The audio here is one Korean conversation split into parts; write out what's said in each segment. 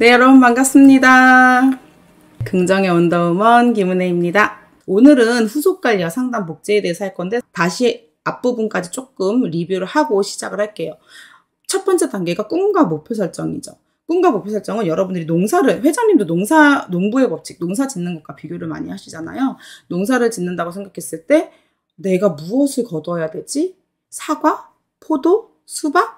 네, 여러분 반갑습니다. 긍정의 원더우먼 김은혜입니다. 오늘은 후속 관리와 상담 복제에 대해서 할 건데 다시 앞부분까지 조금 리뷰를 하고 시작을 할게요. 첫 번째 단계가 꿈과 목표 설정이죠. 꿈과 목표 설정은 여러분들이 농사를 회장님도 농사 농부의 법칙 농사 짓는 것과 비교를 많이 하시잖아요. 농사를 짓는다고 생각했을 때 내가 무엇을 거둬야 되지? 사과, 포도, 수박,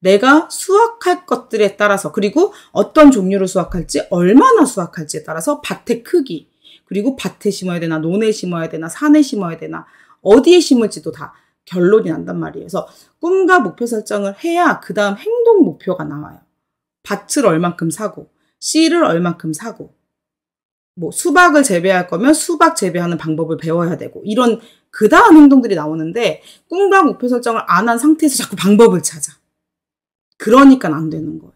내가 수확할 것들에 따라서 그리고 어떤 종류로 수확할지 얼마나 수확할지에 따라서 밭의 크기 그리고 밭에 심어야 되나 논에 심어야 되나 산에 심어야 되나 어디에 심을지도 다 결론이 난단 말이에요. 그래서 꿈과 목표 설정을 해야 그 다음 행동 목표가 나와요. 밭을 얼만큼 사고 씨를 얼만큼 사고 뭐 수박을 재배할 거면 수박 재배하는 방법을 배워야 되고 이런 그 다음 행동들이 나오는데 꿈과 목표 설정을 안 한 상태에서 자꾸 방법을 찾아. 그러니까 안 되는 거예요.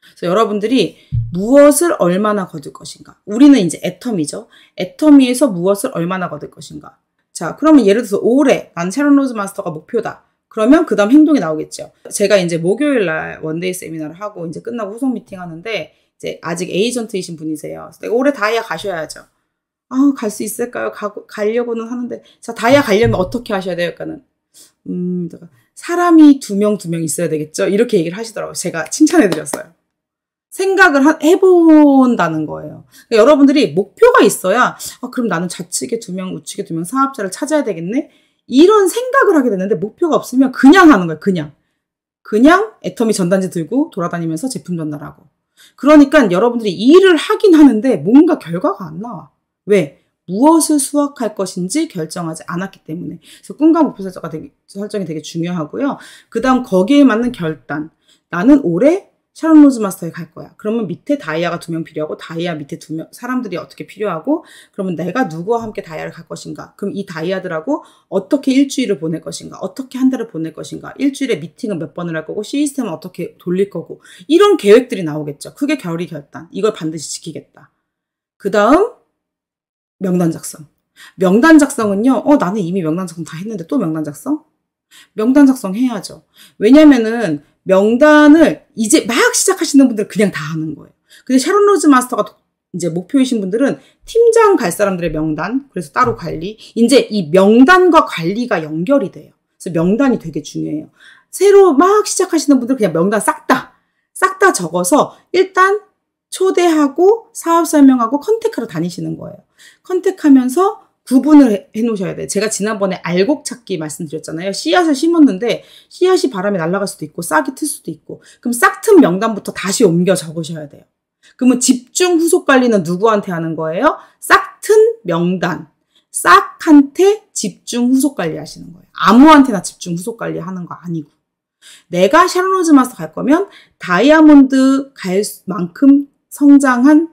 그래서 여러분들이 무엇을 얼마나 거둘 것인가. 우리는 이제 애텀이죠. 애텀 위에서 무엇을 얼마나 거둘 것인가. 자, 그러면 예를 들어서 올해 난 샤론 로즈 마스터가 목표다. 그러면 그 다음 행동이 나오겠죠. 제가 이제 목요일 날 원데이 세미나를 하고 이제 끝나고 후속 미팅 하는데 이제 아직 에이전트이신 분이세요. 내가 올해 다이아 가셔야죠. 아, 갈 수 있을까요? 가 가려고는 하는데. 자, 다이아 가려면 어떻게 하셔야 돼요? 그러니 음, 제가 사람이 두 명, 두 명 있어야 되겠죠? 이렇게 얘기를 하시더라고요. 제가 칭찬해드렸어요. 생각을 하, 해본다는 거예요. 그러니까 여러분들이 목표가 있어야, 아, 그럼 나는 좌측에 두 명, 우측에 두 명 사업자를 찾아야 되겠네? 이런 생각을 하게 되는데, 목표가 없으면 그냥 하는 거예요, 그냥. 그냥 애터미 전단지 들고 돌아다니면서 제품 전달하고. 그러니까 여러분들이 일을 하긴 하는데, 뭔가 결과가 안 나와. 왜? 무엇을 수확할 것인지 결정하지 않았기 때문에 그래서 꿈과 목표 설정이 되게, 설정이 되게 중요하고요. 그 다음 거기에 맞는 결단 나는 올해 샤론 로즈 마스터에 갈 거야. 그러면 밑에 다이아가 두 명 필요하고 다이아 밑에 두 명 사람들이 어떻게 필요하고 그러면 내가 누구와 함께 다이아를 갈 것인가? 그럼 이 다이아들하고 어떻게 일주일을 보낼 것인가? 어떻게 한 달을 보낼 것인가? 일주일에 미팅은 몇 번을 할 거고 시스템은 어떻게 돌릴 거고 이런 계획들이 나오겠죠. 크게 결의 결단. 이걸 반드시 지키겠다. 그 다음 명단 작성. 명단 작성은요, 어, 나는 이미 명단 작성 다 했는데 또 명단 작성? 명단 작성 해야죠. 왜냐면은 명단을 이제 막 시작하시는 분들 은 그냥 다 하는 거예요. 근데 샤론 로즈 마스터가 이제 목표이신 분들은 팀장 갈 사람들의 명단, 그래서 따로 관리. 이제 이 명단과 관리가 연결이 돼요. 그래서 명단이 되게 중요해요. 새로 막 시작하시는 분들 그냥 명단 싹 다, 싹 다 적어서 일단 초대하고 사업 설명하고 컨택하러 다니시는 거예요. 컨택하면서 구분을 해 놓으셔야 돼요. 제가 지난번에 알곡 찾기 말씀드렸잖아요. 씨앗을 심었는데 씨앗이 바람에 날아갈 수도 있고 싹이 틀 수도 있고 그럼 싹 튼 명단부터 다시 옮겨 적으셔야 돼요. 그러면 집중 후속 관리는 누구한테 하는 거예요? 싹 튼 명단. 싹한테 집중 후속 관리 하시는 거예요. 아무한테나 집중 후속 관리 하는 거 아니고. 내가 샤론로즈 마스터 갈 거면 다이아몬드 갈만큼 성장한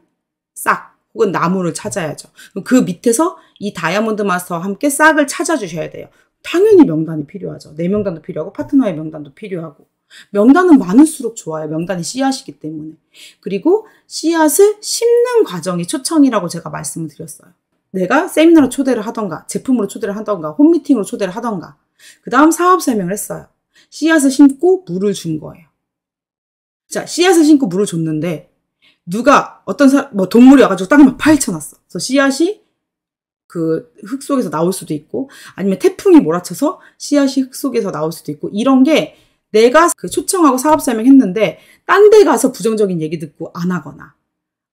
싹. 혹은 나무를 찾아야죠. 그 밑에서 이 다이아몬드 마스터와 함께 싹을 찾아주셔야 돼요. 당연히 명단이 필요하죠. 내 명단도 필요하고 파트너의 명단도 필요하고 명단은 많을수록 좋아요. 명단이 씨앗이기 때문에. 그리고 씨앗을 심는 과정이 초청이라고 제가 말씀을 드렸어요. 내가 세미나로 초대를 하던가 제품으로 초대를 하던가 홈미팅으로 초대를 하던가 그 다음 사업 설명을 했어요. 씨앗을 심고 물을 준 거예요. 자 씨앗을 심고 물을 줬는데 누가 어떤 사람 뭐 동물이 와가지고 땅을 막 파헤쳐놨어. 그래서 씨앗이 그 흙 속에서 나올 수도 있고 아니면 태풍이 몰아쳐서 씨앗이 흙 속에서 나올 수도 있고 이런 게 내가 그 초청하고 사업 설명했는데 딴 데 가서 부정적인 얘기 듣고 안 하거나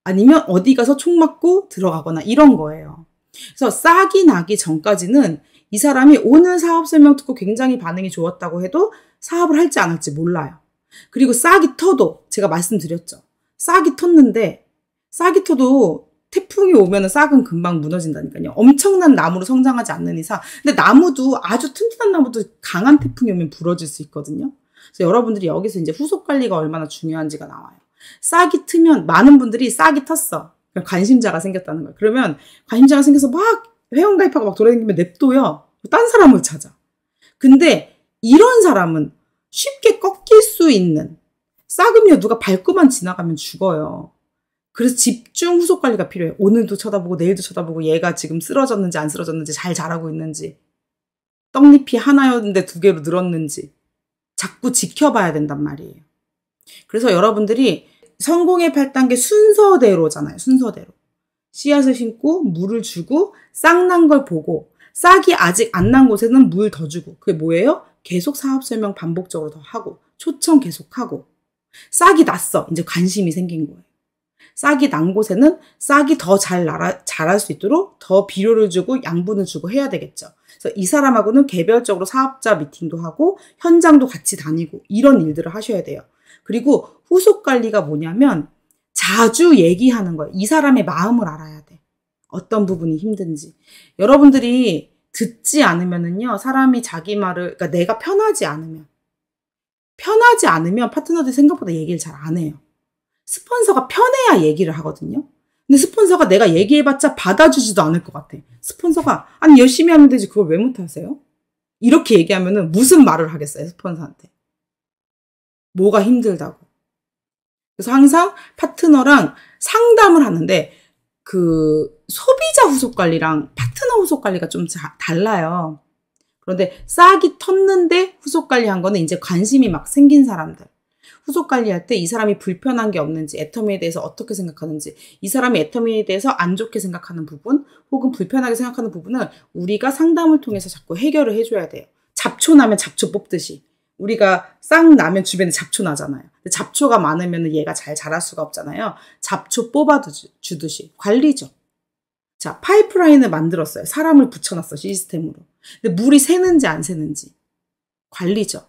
아니면 어디 가서 총 맞고 들어가거나 이런 거예요. 그래서 싹이 나기 전까지는 이 사람이 오는 사업 설명 듣고 굉장히 반응이 좋았다고 해도 사업을 할지 안 할지 몰라요. 그리고 싹이 터도 제가 말씀드렸죠. 싹이 텄는데 싹이 터도 태풍이 오면 싹은 금방 무너진다니까요. 엄청난 나무로 성장하지 않는 이상. 근데 나무도 아주 튼튼한 나무도 강한 태풍이 오면 부러질 수 있거든요. 그래서 여러분들이 여기서 이제 후속 관리가 얼마나 중요한지가 나와요. 싹이 트면 많은 분들이 싹이 텄어 그러니까 관심자가 생겼다는 거예요. 그러면 관심자가 생겨서 막 회원 가입하고 막 돌아다니면 냅둬요. 딴 사람을 찾아. 근데 이런 사람은 쉽게 꺾일 수 있는 싸금면 누가 밟고만 지나가면 죽어요. 그래서 집중 후속 관리가 필요해요. 오늘도 쳐다보고 내일도 쳐다보고 얘가 지금 쓰러졌는지 안 쓰러졌는지 잘 자라고 있는지 떡잎이 하나였는데 두 개로 늘었는지 자꾸 지켜봐야 된단 말이에요. 그래서 여러분들이 성공의 8단계 순서대로잖아요. 순서대로. 씨앗을 심고 물을 주고 싹 난 걸 보고 싹이 아직 안 난 곳에는 물 더 주고 그게 뭐예요? 계속 사업 설명 반복적으로 더 하고 초청 계속하고 싹이 났어. 이제 관심이 생긴 거예요. 싹이 난 곳에는 싹이 더잘 날아, 자랄 수 있도록 더 비료를 주고 양분을 주고 해야 되겠죠. 그래서 이 사람하고는 개별적으로 사업자 미팅도 하고 현장도 같이 다니고 이런 일들을 하셔야 돼요. 그리고 후속 관리가 뭐냐면 자주 얘기하는 거예요. 이 사람의 마음을 알아야 돼. 어떤 부분이 힘든지. 여러분들이 듣지 않으면은요, 사람이 자기 말을, 그러니까 내가 편하지 않으면 편하지 않으면 파트너들이 생각보다 얘기를 잘 안 해요. 스폰서가 편해야 얘기를 하거든요. 근데 스폰서가 내가 얘기해봤자 받아주지도 않을 것 같아. 스폰서가 아니 열심히 하면 되지 그걸 왜 못하세요? 이렇게 얘기하면 무슨 말을 하겠어요 스폰서한테. 뭐가 힘들다고. 그래서 항상 파트너랑 상담을 하는데 그 소비자 후속 관리랑 파트너 후속 관리가 좀 자, 달라요. 그런데 싹이 텄는데 후속 관리한 거는 이제 관심이 막 생긴 사람들. 후속 관리할 때 이 사람이 불편한 게 없는지, 애터미에 대해서 어떻게 생각하는지, 이 사람이 애터미에 대해서 안 좋게 생각하는 부분, 혹은 불편하게 생각하는 부분은 우리가 상담을 통해서 자꾸 해결을 해줘야 돼요. 잡초 나면 잡초 뽑듯이. 우리가 싹 나면 주변에 잡초 나잖아요. 잡초가 많으면 얘가 잘 자랄 수가 없잖아요. 잡초 뽑아주듯이 관리죠. 자, 파이프라인을 만들었어요. 사람을 붙여놨어, 시스템으로. 근데 물이 새는지 안 새는지. 관리죠.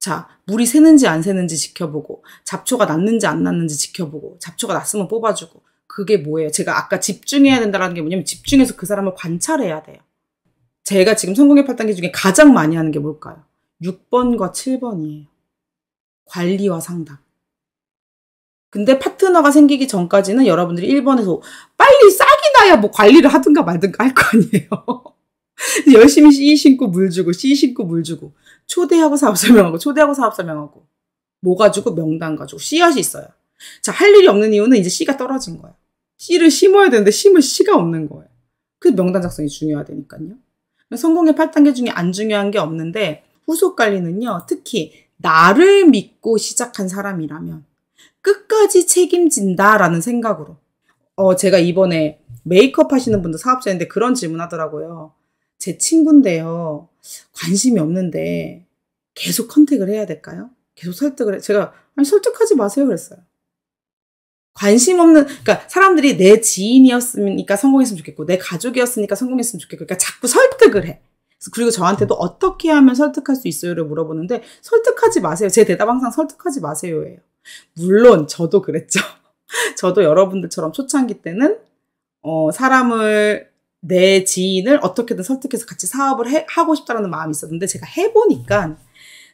자, 물이 새는지 안 새는지 지켜보고, 잡초가 났는지 안 났는지 지켜보고, 잡초가 났으면 뽑아주고. 그게 뭐예요? 제가 아까 집중해야 된다는 게 뭐냐면 집중해서 그 사람을 관찰해야 돼요. 제가 지금 성공의 8단계 중에 가장 많이 하는 게 뭘까요? 6번과 7번이에요. 관리와 상담. 근데 파트너가 생기기 전까지는 여러분들이 1번에서 빨리 싸게 신나야 뭐 관리를 하든가 말든가 할 거 아니에요. 열심히 씨 신고 물 주고 씨 신고 물 주고 초대하고 사업 설명하고 초대하고 사업 설명하고 뭐 가지고 명단 가지고 씨앗이 있어요. 자할 일이 없는 이유는 이제 씨가 떨어진 거예요. 씨를 심어야 되는데 심을 씨가 없는 거예요. 그 명단 작성이 중요하다니까요. 성공의 8단계 중에 안 중요한 게 없는데 후속 관리는요. 특히 나를 믿고 시작한 사람이라면 끝까지 책임진다라는 생각으로 어 제가 이번에 메이크업 하시는 분도 사업자인데 그런 질문 하더라고요. 제 친구인데요. 관심이 없는데 계속 컨택을 해야 될까요? 계속 설득을 해. 제가 아니 설득하지 마세요 그랬어요. 관심 없는 그러니까 사람들이 내 지인이었으니까 성공했으면 좋겠고 내 가족이었으니까 성공했으면 좋겠고 그러니까 자꾸 설득을 해. 그리고 저한테도 어떻게 하면 설득할 수 있어요를 물어보는데 설득하지 마세요. 제 대답 항상 설득하지 마세요예요. 물론 저도 그랬죠. 저도 여러분들처럼 초창기 때는 어, 사람을 내 지인을 어떻게든 설득해서 같이 사업을 해, 하고 싶다라는 마음이 있었는데 제가 해보니까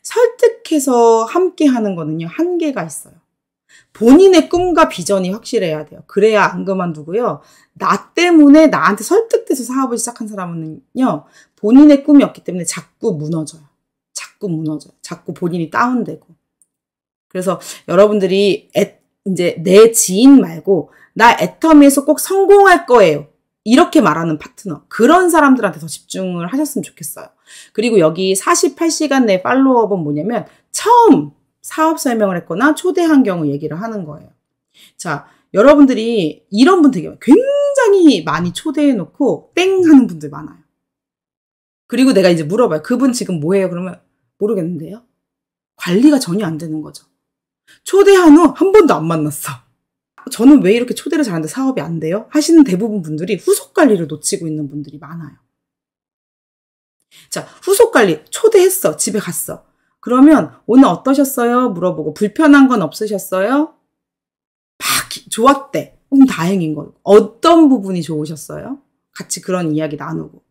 설득해서 함께 하는 거는요 한계가 있어요. 본인의 꿈과 비전이 확실해야 돼요. 그래야 안 그만두고요. 나 때문에 나한테 설득돼서 사업을 시작한 사람은요 본인의 꿈이 없기 때문에 자꾸 무너져요. 자꾸 무너져요. 자꾸 본인이 다운되고. 그래서 여러분들이 애, 이제 내 지인 말고 나 애터미에서 꼭 성공할 거예요. 이렇게 말하는 파트너. 그런 사람들한테 더 집중을 하셨으면 좋겠어요. 그리고 여기 48시간 내 팔로업은 뭐냐면 처음 사업 설명을 했거나 초대한 경우 얘기를 하는 거예요. 자, 여러분들이 이런 분 되게 굉장히 많이 초대해 놓고 땡 하는 분들 많아요. 그리고 내가 이제 물어봐요. 그분 지금 뭐해요? 그러면 모르겠는데요. 관리가 전혀 안 되는 거죠. 초대한 후 한 번도 안 만났어. 저는 왜 이렇게 초대를 잘하는데 사업이 안 돼요? 하시는 대부분 분들이 후속 관리를 놓치고 있는 분들이 많아요. 자, 후속 관리. 초대했어. 집에 갔어. 그러면 오늘 어떠셨어요? 물어보고 불편한 건 없으셨어요? 막 좋았대. 그럼 음, 다행인 거예요. 어떤 부분이 좋으셨어요? 같이 그런 이야기 나누고.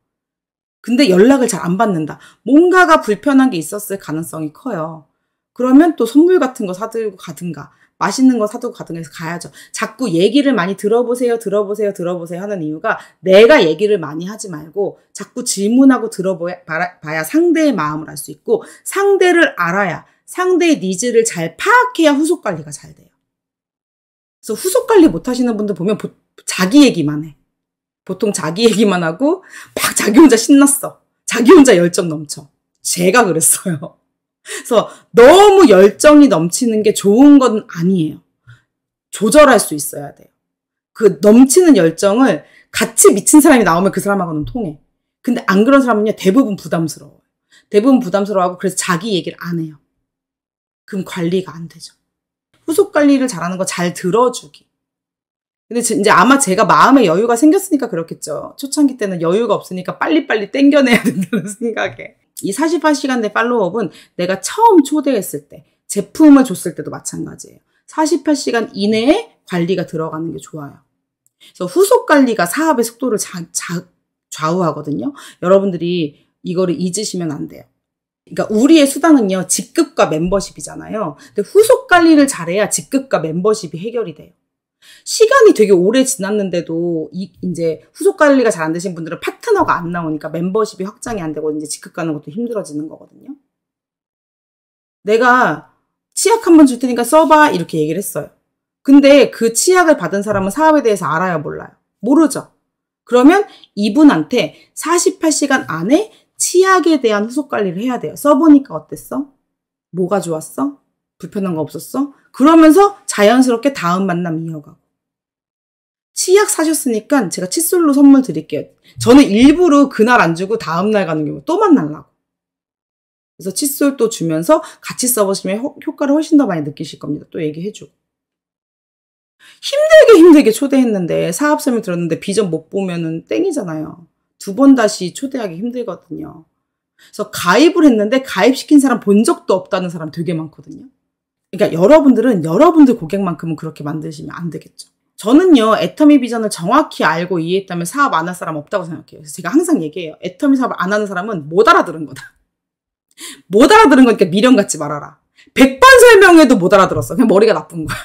근데 연락을 잘 안 받는다. 뭔가가 불편한 게 있었을 가능성이 커요. 그러면 또 선물 같은 거 사들고 가든가. 맛있는 거 사두고 가든해서 가야죠. 자꾸 얘기를 많이 들어보세요, 들어보세요, 들어보세요 하는 이유가 내가 얘기를 많이 하지 말고 자꾸 질문하고 들어봐야 상대의 마음을 알 수 있고 상대를 알아야 상대의 니즈를 잘 파악해야 후속 관리가 잘 돼요. 그래서 후속 관리 못 하시는 분들 보면 보, 자기 얘기만 해. 보통 자기 얘기만 하고 막 자기 혼자 신났어. 자기 혼자 열정 넘쳐. 제가 그랬어요. 그래서 너무 열정이 넘치는 게 좋은 건 아니에요. 조절할 수 있어야 돼요. 그 넘치는 열정을 같이 미친 사람이 나오면 그 사람하고는 통해. 근데 안 그런 사람은요, 대부분 부담스러워요. 대부분 부담스러워하고 그래서 자기 얘기를 안 해요. 그럼 관리가 안 되죠. 후속 관리를 잘하는 거 잘 들어주기. 근데 이제 아마 제가 마음의 여유가 생겼으니까 그렇겠죠. 초창기 때는 여유가 없으니까 빨리빨리 땡겨내야 된다는 생각에. 이 48시간 내 팔로우업은 내가 처음 초대했을 때 제품을 줬을 때도 마찬가지예요. 48시간 이내에 관리가 들어가는 게 좋아요. 그래서 후속 관리가 사업의 속도를 자, 자, 좌우하거든요. 여러분들이 이거를 잊으시면 안 돼요. 그러니까 우리의 수단은요, 직급과 멤버십이잖아요. 근데 후속 관리를 잘해야 직급과 멤버십이 해결이 돼요. 시간이 되게 오래 지났는데도 이, 이제 후속 관리가 잘 안 되신 분들은 파트너가 안 나오니까 멤버십이 확장이 안 되고 이제 직급 가는 것도 힘들어지는 거거든요. 내가 치약 한 번 줄 테니까 써봐 이렇게 얘기를 했어요. 근데 그 치약을 받은 사람은 사업에 대해서 알아야 몰라요. 모르죠. 그러면 이분한테 48시간 안에 치약에 대한 후속 관리를 해야 돼요. 써보니까 어땠어? 뭐가 좋았어? 불편한 거 없었어? 그러면서 자연스럽게 다음 만남 이어가고. 치약 사셨으니까 제가 칫솔로 선물 드릴게요. 저는 일부러 그날 안 주고 다음날 가는 경우 또 만날라고. 그래서 칫솔 또 주면서 같이 써보시면 허, 효과를 훨씬 더 많이 느끼실 겁니다. 또 얘기해주고. 힘들게 힘들게 초대했는데 사업 설명 들었는데 비전 못 보면은 땡이잖아요. 두 번 다시 초대하기 힘들거든요. 그래서 가입을 했는데 가입시킨 사람 본 적도 없다는 사람 되게 많거든요. 그러니까 여러분들은 여러분들 고객만큼은 그렇게 만드시면 안 되겠죠. 저는요, 애터미 비전을 정확히 알고 이해했다면 사업 안 할 사람 없다고 생각해요. 그래서 제가 항상 얘기해요. 애터미 사업 안 하는 사람은 못 알아들은 거다. 못 알아들은 거니까 미련 갖지 말아라. 100번 설명해도 못 알아들었어. 그냥 머리가 나쁜 거야.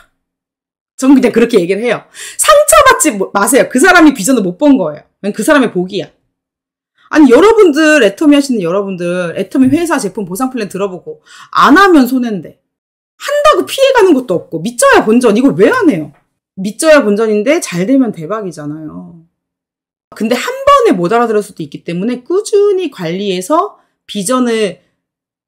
저는 그냥 그렇게 얘기를 해요. 상처받지 뭐, 마세요. 그 사람이 비전을 못 본 거예요. 그냥 그 사람의 복이야. 아니 여러분들 애터미 하시는 여러분들 애터미 회사 제품 보상 플랜 들어보고 안 하면 손해인데 한다고 피해가는 것도 없고 믿져야 본전 이거왜안 해요? 믿져야 본전인데 잘 되면 대박이잖아요. 근데 한 번에 못 알아들을 수도 있기 때문에 꾸준히 관리해서 비전을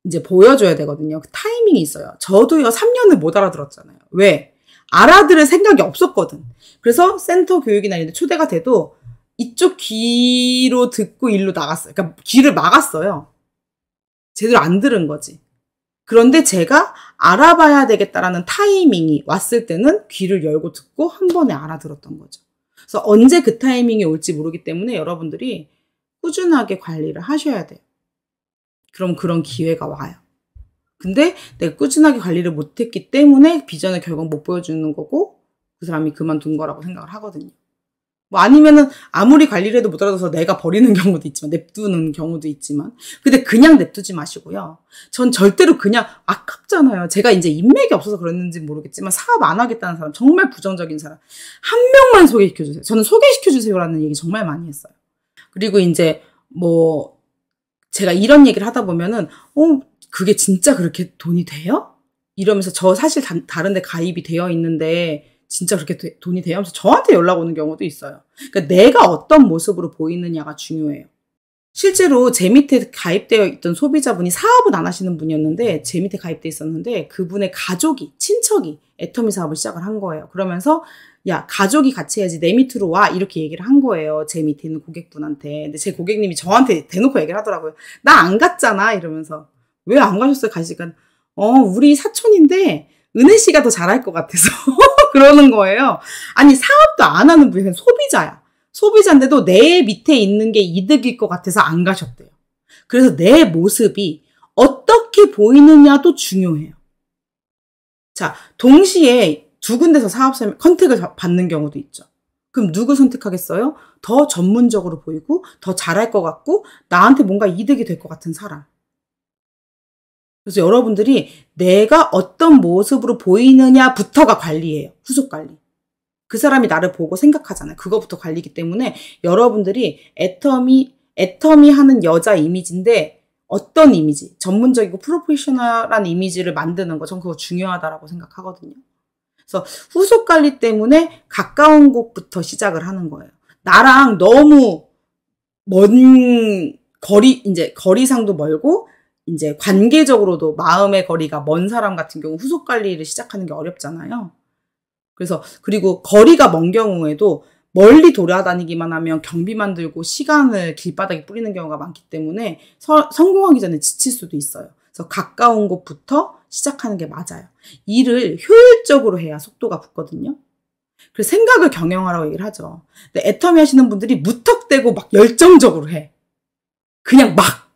이제 보여줘야 되거든요. 그 타이밍이 있어요. 저도요, 3년을 못 알아들었잖아요. 왜? 알아들을 생각이 없었거든. 그래서 센터 교육이나 이런 데 초대가 돼도 이쪽 귀로 듣고 일로 나갔어요. 그러니까 귀를 막았어요. 제대로 안 들은 거지. 그런데 제가 알아봐야 되겠다라는 타이밍이 왔을 때는 귀를 열고 듣고 한 번에 알아들었던 거죠. 그래서 언제 그 타이밍이 올지 모르기 때문에 여러분들이 꾸준하게 관리를 하셔야 돼요. 그럼 그런 기회가 와요. 근데 내가 꾸준하게 관리를 못했기 때문에 비전을 결국 못 보여주는 거고 그 사람이 그만둔 거라고 생각을 하거든요. 뭐 아니면은 아무리 관리를 해도 못 알아서 내가 버리는 경우도 있지만 냅두는 경우도 있지만 근데 그냥 냅두지 마시고요. 전 절대로 그냥 아깝잖아요. 제가 이제 인맥이 없어서 그랬는지 모르겠지만 사업 안 하겠다는 사람 정말 부정적인 사람 한 명만 소개시켜 주세요. 저는 소개시켜 주세요라는 얘기 정말 많이 했어요. 그리고 이제 뭐 제가 이런 얘기를 하다 보면은 어 그게 진짜 그렇게 돈이 돼요? 이러면서 저 사실 다, 다른 데 가입이 되어 있는데 진짜 그렇게 되, 돈이 돼요? 하면서 저한테 연락 오는 경우도 있어요. 그러니까 내가 어떤 모습으로 보이느냐가 중요해요. 실제로 제 밑에 가입되어 있던 소비자분이 사업은 안 하시는 분이었는데 제 밑에 가입돼 있었는데 그분의 가족이 친척이 애터미 사업을 시작을 한 거예요. 그러면서 야 가족이 같이 해야지 내 밑으로 와 이렇게 얘기를 한 거예요. 제 밑에 있는 고객분한테. 근데 제 고객님이 저한테 대놓고 얘기를 하더라고요. 나 안 갔잖아 이러면서 왜 안 가셨어요? 가시간어 우리 사촌인데 은혜 씨가 더 잘할 것 같아서 그러는 거예요. 아니 사업도 안 하는 분이 소비자야. 소비자인데도 내 밑에 있는 게 이득일 것 같아서 안 가셨대요. 그래서 내 모습이 어떻게 보이느냐도 중요해요. 자, 동시에 두 군데서 사업 설명, 컨택을 받는 경우도 있죠. 그럼 누구 선택하겠어요? 더 전문적으로 보이고, 더 잘할 것 같고, 나한테 뭔가 이득이 될 것 같은 사람. 그래서 여러분들이 내가 어떤 모습으로 보이느냐부터가 관리예요. 후속 관리. 그 사람이 나를 보고 생각하잖아요. 그거부터 관리기 때문에 여러분들이 애터미, 애터미 하는 여자 이미지인데 어떤 이미지, 전문적이고 프로페셔널한 이미지를 만드는 거, 전 그거 중요하다라고 생각하거든요. 그래서 후속 관리 때문에 가까운 곳부터 시작을 하는 거예요. 나랑 너무 먼 거리, 이제 거리상도 멀고 이제 관계적으로도 마음의 거리가 먼 사람 같은 경우 후속 관리를 시작하는 게 어렵잖아요. 그래서 그리고 거리가 먼 경우에도 멀리 돌아다니기만 하면 경비만 들고 시간을 길바닥에 뿌리는 경우가 많기 때문에 서, 성공하기 전에 지칠 수도 있어요. 그래서 가까운 곳부터 시작하는 게 맞아요. 일을 효율적으로 해야 속도가 붙거든요. 그래서 생각을 경영하라고 얘기를 하죠. 근데 애터미 하시는 분들이 무턱대고 막 열정적으로 해. 그냥 막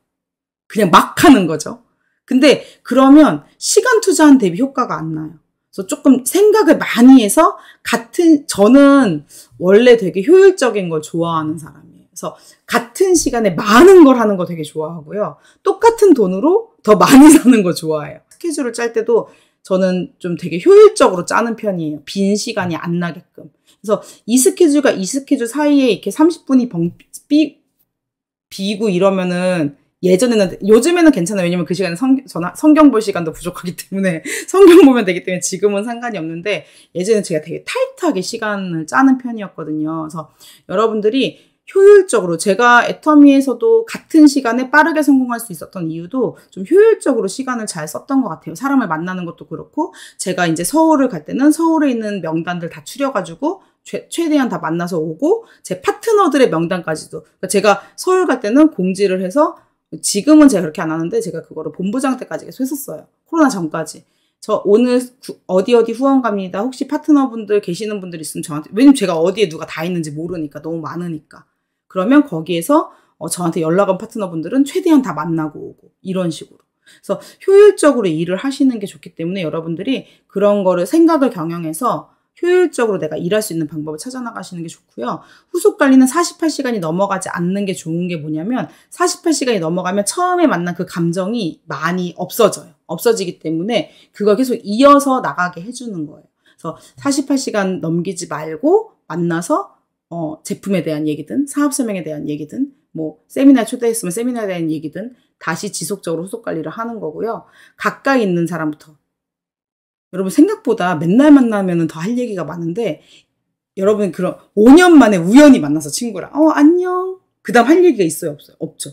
그냥 막 하는 거죠. 근데 그러면 시간 투자한 대비 효과가 안 나요. 그래서 조금 생각을 많이 해서 같은 저는 원래 되게 효율적인 걸 좋아하는 사람이에요. 그래서 같은 시간에 많은 걸 하는 거 되게 좋아하고요. 똑같은 돈으로 더 많이 사는 거 좋아해요. 스케줄을 짤 때도 저는 좀 되게 효율적으로 짜는 편이에요. 빈 시간이 안 나게끔. 그래서 이 스케줄과 이 스케줄 사이에 이렇게 30분이 벙, 비고 이러면은 예전에는 요즘에는 괜찮아요. 왜냐면 그 시간에 성, 전화, 성경 볼 시간도 부족하기 때문에 성경 보면 되기 때문에 지금은 상관이 없는데 예전에 제가 되게 타이트하게 시간을 짜는 편이었거든요. 그래서 여러분들이 효율적으로 제가 애터미에서도 같은 시간에 빠르게 성공할 수 있었던 이유도 좀 효율적으로 시간을 잘 썼던 것 같아요. 사람을 만나는 것도 그렇고 제가 이제 서울을 갈 때는 서울에 있는 명단들 다 추려가지고 최대한 다 만나서 오고 제 파트너들의 명단까지도 그러니까 제가 서울 갈 때는 공지를 해서 지금은 제가 그렇게 안 하는데 제가 그거를 본부장 때까지 계속 했었어요. 코로나 전까지. 저 오늘 어디 어디 후원 갑니다. 혹시 파트너분들 계시는 분들 있으면 저한테 왜냐면 제가 어디에 누가 다 있는지 모르니까 너무 많으니까. 그러면 거기에서 어, 저한테 연락 온 파트너분들은 최대한 다 만나고 오고 이런 식으로. 그래서 효율적으로 일을 하시는 게 좋기 때문에 여러분들이 그런 거를 생각을 경영해서 효율적으로 내가 일할 수 있는 방법을 찾아나가시는 게 좋고요. 후속 관리는 48시간이 넘어가지 않는 게 좋은 게 뭐냐면 48시간이 넘어가면 처음에 만난 그 감정이 많이 없어져요. 없어지기 때문에 그걸 계속 이어서 나가게 해주는 거예요. 그래서 48시간 넘기지 말고 만나서 어, 제품에 대한 얘기든 사업 설명에 대한 얘기든 뭐 세미나 초대했으면 세미나에 대한 얘기든 다시 지속적으로 후속 관리를 하는 거고요. 가까이 있는 사람부터 여러분 생각보다 맨날 만나면더 할 얘기가 많은데 여러분 그런 5년 만에 우연히 만나서 친구랑 어 안녕 그다음 할 얘기가 있어요 없어요 없죠.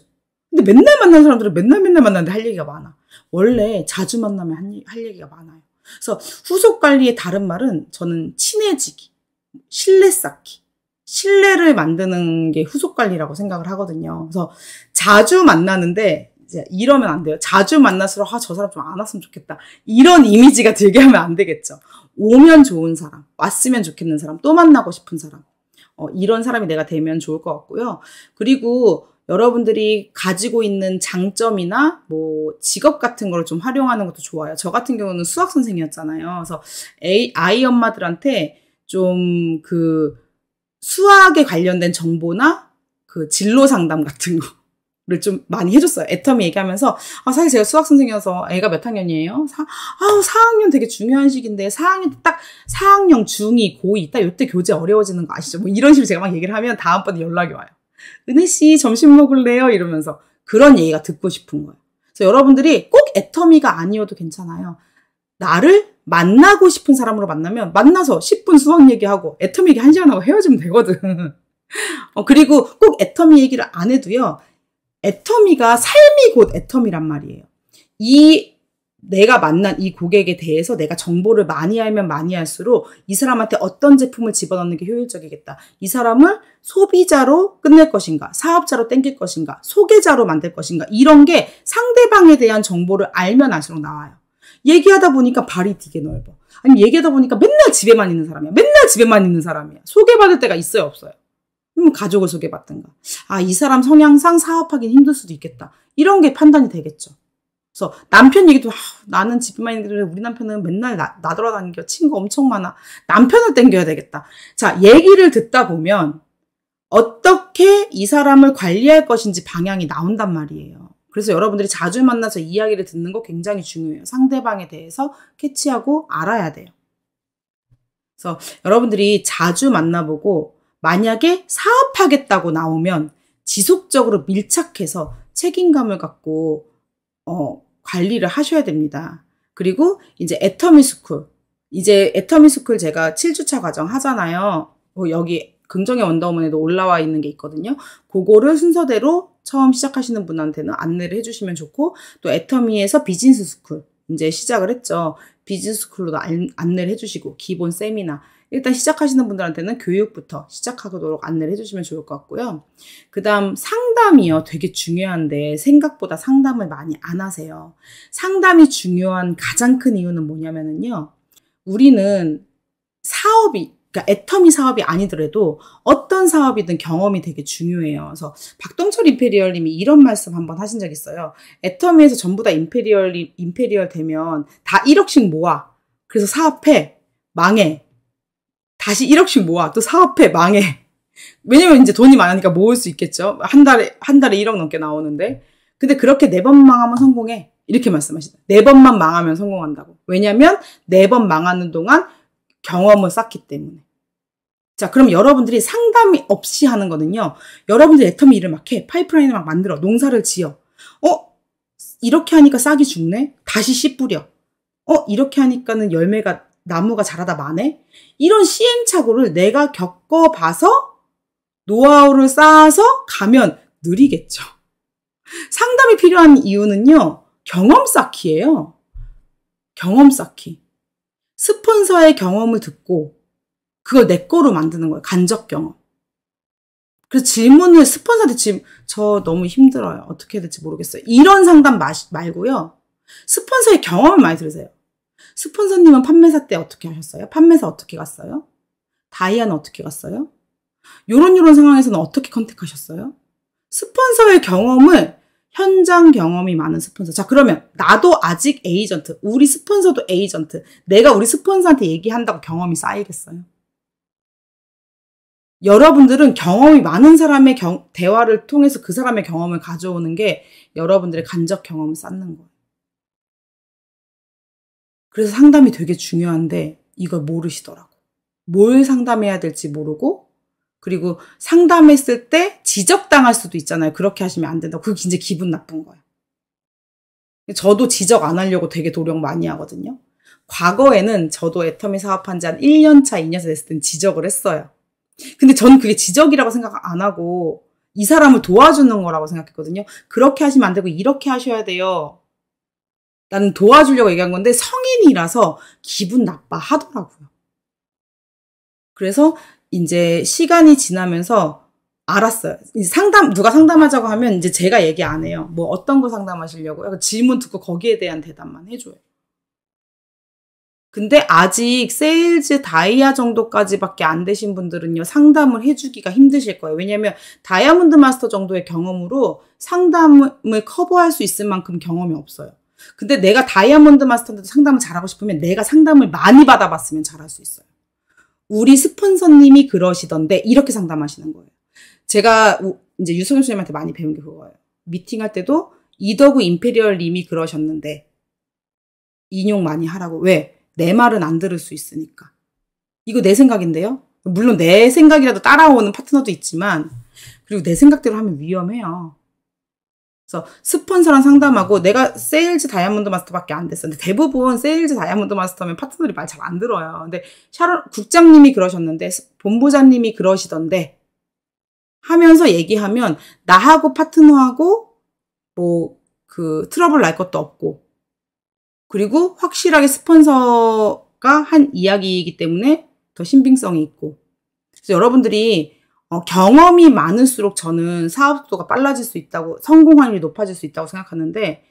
근데 맨날 만난 사람들은 맨날 맨날 만나는데 할 얘기가 많아. 원래 자주 만나면 할 얘기가 많아요. 그래서 후속 관리의 다른 말은 저는 친해지기, 신뢰 쌓기, 신뢰를 만드는 게 후속 관리라고 생각을 하거든요. 그래서 자주 만나는데 이제 이러면 안 돼요. 자주 만날수록 아, 저 사람 좀 안 왔으면 좋겠다. 이런 이미지가 들게 하면 안 되겠죠. 오면 좋은 사람, 왔으면 좋겠는 사람, 또 만나고 싶은 사람. 어, 이런 사람이 내가 되면 좋을 것 같고요. 그리고 여러분들이 가지고 있는 장점이나 뭐 직업 같은 걸좀 활용하는 것도 좋아요. 저 같은 경우는 수학 선생이었잖아요. 그래서 A, 아이 엄마들한테 좀 그 수학에 관련된 정보나 그 진로 상담 같은 거 거를 좀 많이 해줬어요. 애터미 얘기하면서 아 사실 제가 수학 선생이어서 애가 몇 학년이에요? 사, 아 4학년 되게 중요한 시기인데 4학년 딱 4학년 중이고이 있다. 이때 교재 어려워지는 거 아시죠? 뭐 이런 식으로 제가 막 얘기를 하면 다음번에 연락이 와요. 은혜 씨 점심 먹을래요? 이러면서 그런 얘기가 듣고 싶은 거예요. 그래서 여러분들이 꼭 애터미가 아니어도 괜찮아요. 나를 만나고 싶은 사람으로 만나면 만나서 10분 수학 얘기하고 애터미 얘기 1시간 하고 헤어지면 되거든. 어, 그리고 꼭 애터미 얘기를 안 해도요. 애터미가 삶이 곧 애터미란 말이에요. 이 내가 만난 이 고객에 대해서 내가 정보를 많이 알면 많이 할수록 이 사람한테 어떤 제품을 집어넣는 게 효율적이겠다. 이 사람을 소비자로 끝낼 것인가, 사업자로 땡길 것인가, 소개자로 만들 것인가 이런 게 상대방에 대한 정보를 알면 알수록 나와요. 얘기하다 보니까 발이 되게 넓어. 아니 얘기하다 보니까 맨날 집에만 있는 사람이야. 맨날 집에만 있는 사람이야. 소개받을 때가 있어요, 없어요? 그러면 가족을 소개받든가. 아, 이 사람 성향상 사업하기 힘들 수도 있겠다. 이런 게 판단이 되겠죠. 그래서 남편 얘기도 아, 나는 집만 있는 게 우리 남편은 맨날 나, 나 돌아다니겨 친구 엄청 많아 남편을 땡겨야 되겠다 자 얘기를 듣다 보면 어떻게 이 사람을 관리할 것인지 방향이 나온단 말이에요 그래서 여러분들이 자주 만나서 이야기를 듣는 거 굉장히 중요해요 상대방에 대해서 캐치하고 알아야 돼요 그래서 여러분들이 자주 만나보고 만약에 사업하겠다고 나오면 지속적으로 밀착해서 책임감을 갖고 어, 관리를 하셔야 됩니다. 그리고 이제 애터미 스쿨 이제 애터미 스쿨 제가 7주차 과정 하잖아요. 어, 여기 긍정의 원더우먼에도 올라와 있는 게 있거든요. 그거를 순서대로 처음 시작하시는 분한테는 안내를 해주시면 좋고 또 애터미에서 비즈니스 스쿨 이제 시작을 했죠. 비즈니스 스쿨로도 안내를 해주시고 기본 세미나 일단 시작하시는 분들한테는 교육부터 시작하도록 안내를 해주시면 좋을 것 같고요. 그 다음 상담이요. 되게 중요한데 생각보다 상담을 많이 안 하세요. 상담이 중요한 가장 큰 이유는 뭐냐면은요. 우리는 사업이 그러니까 애터미 사업이 아니더라도 어떤 사업이든 경험이 되게 중요해요. 그래서 박동철 임페리얼님이 이런 말씀 한 번 하신 적 있어요. 애터미에서 전부 다 임페리얼 임페리얼 되면 다 1억씩 모아. 그래서 사업해. 망해. 다시 1억씩 모아. 또 사업해, 망해. 왜냐면 이제 돈이 많으니까 모을 수 있겠죠. 한 달에, 한 달에 1억 넘게 나오는데. 근데 그렇게 네 번 망하면 성공해. 이렇게 말씀하시다. 네 번만 망하면 성공한다고. 왜냐면 네 번 망하는 동안 경험을 쌓기 때문에. 자, 그럼 여러분들이 상담이 없이 하는 거는요. 여러분들 애터미 일을 막 해. 파이프라인을 막 만들어. 농사를 지어. 어? 이렇게 하니까 싹이 죽네? 다시 씨 뿌려. 어? 이렇게 하니까는 열매가 나무가 자라다 마네? 이런 시행착오를 내가 겪어봐서 노하우를 쌓아서 가면 느리겠죠. 상담이 필요한 이유는요, 경험 쌓기예요. 경험 쌓기. 스폰서의 경험을 듣고 그걸 내 거로 만드는 거예요. 간접 경험. 그래서 질문을 스폰서한테 지금 저 너무 힘들어요. 어떻게 해야 될지 모르겠어요. 이런 상담 마, 말고요. 스폰서의 경험을 많이 들으세요. 스폰서님은 판매사 때 어떻게 하셨어요? 판매사 어떻게 갔어요? 다이아는 어떻게 갔어요? 요런 요런 상황에서는 어떻게 컨택하셨어요? 스폰서의 경험을 현장 경험이 많은 스폰서. 자, 그러면 나도 아직 에이전트, 우리 스폰서도 에이전트, 내가 우리 스폰서한테 얘기한다고 경험이 쌓이겠어요? 여러분들은 경험이 많은 사람의 경, 대화를 통해서 그 사람의 경험을 가져오는 게 여러분들의 간접 경험을 쌓는 거예요. 그래서 상담이 되게 중요한데 이걸 모르시더라고. 뭘 상담해야 될지 모르고 그리고 상담했을 때 지적당할 수도 있잖아요. 그렇게 하시면 안 된다. 그게 진짜 기분 나쁜 거예요. 저도 지적 안 하려고 되게 노력 많이 하거든요. 과거에는 저도 애터미 사업한 지 한 1년 차, 2년 차 됐을 땐 지적을 했어요. 근데 저는 그게 지적이라고 생각 안 하고 이 사람을 도와주는 거라고 생각했거든요. 그렇게 하시면 안 되고 이렇게 하셔야 돼요. 나는 도와주려고 얘기한 건데 성인이라서 기분 나빠 하더라고요. 그래서 이제 시간이 지나면서 알았어요. 상담 누가 상담하자고 하면 이제 제가 얘기 안 해요. 뭐 어떤 거 상담하시려고요? 질문 듣고 거기에 대한 대답만 해줘요. 근데 아직 세일즈 다이아 정도까지밖에 안 되신 분들은요 상담을 해주기가 힘드실 거예요. 왜냐면 다이아몬드 마스터 정도의 경험으로 상담을 커버할 수 있을 만큼 경험이 없어요. 근데 내가 다이아몬드 마스터한테 상담을 잘하고 싶으면 내가 상담을 많이 받아봤으면 잘할 수 있어요. 우리 스폰서님이 그러시던데 이렇게 상담하시는 거예요. 제가 이제 유성윤 선생님한테 많이 배운 게 그거예요. 미팅할 때도 이더구 임페리얼님이 그러셨는데 인용 많이 하라고. 왜? 내 말은 안 들을 수 있으니까. 이거 내 생각인데요. 물론 내 생각이라도 따라오는 파트너도 있지만 그리고 내 생각대로 하면 위험해요. 그래서 스폰서랑 상담하고 내가 세일즈 다이아몬드 마스터밖에 안 됐었는데 대부분 세일즈 다이아몬드 마스터면 파트너들이 말 잘 안 들어요. 근데 샤론 국장님이 그러셨는데 본부장님이 그러시던데 하면서 얘기하면 나하고 파트너하고 뭐 그 트러블 날 것도 없고 그리고 확실하게 스폰서가 한 이야기이기 때문에 더 신빙성이 있고 그래서 여러분들이 어, 경험이 많을수록 저는 사업 속도가 빨라질 수 있다고 성공 확률이 높아질 수 있다고 생각하는데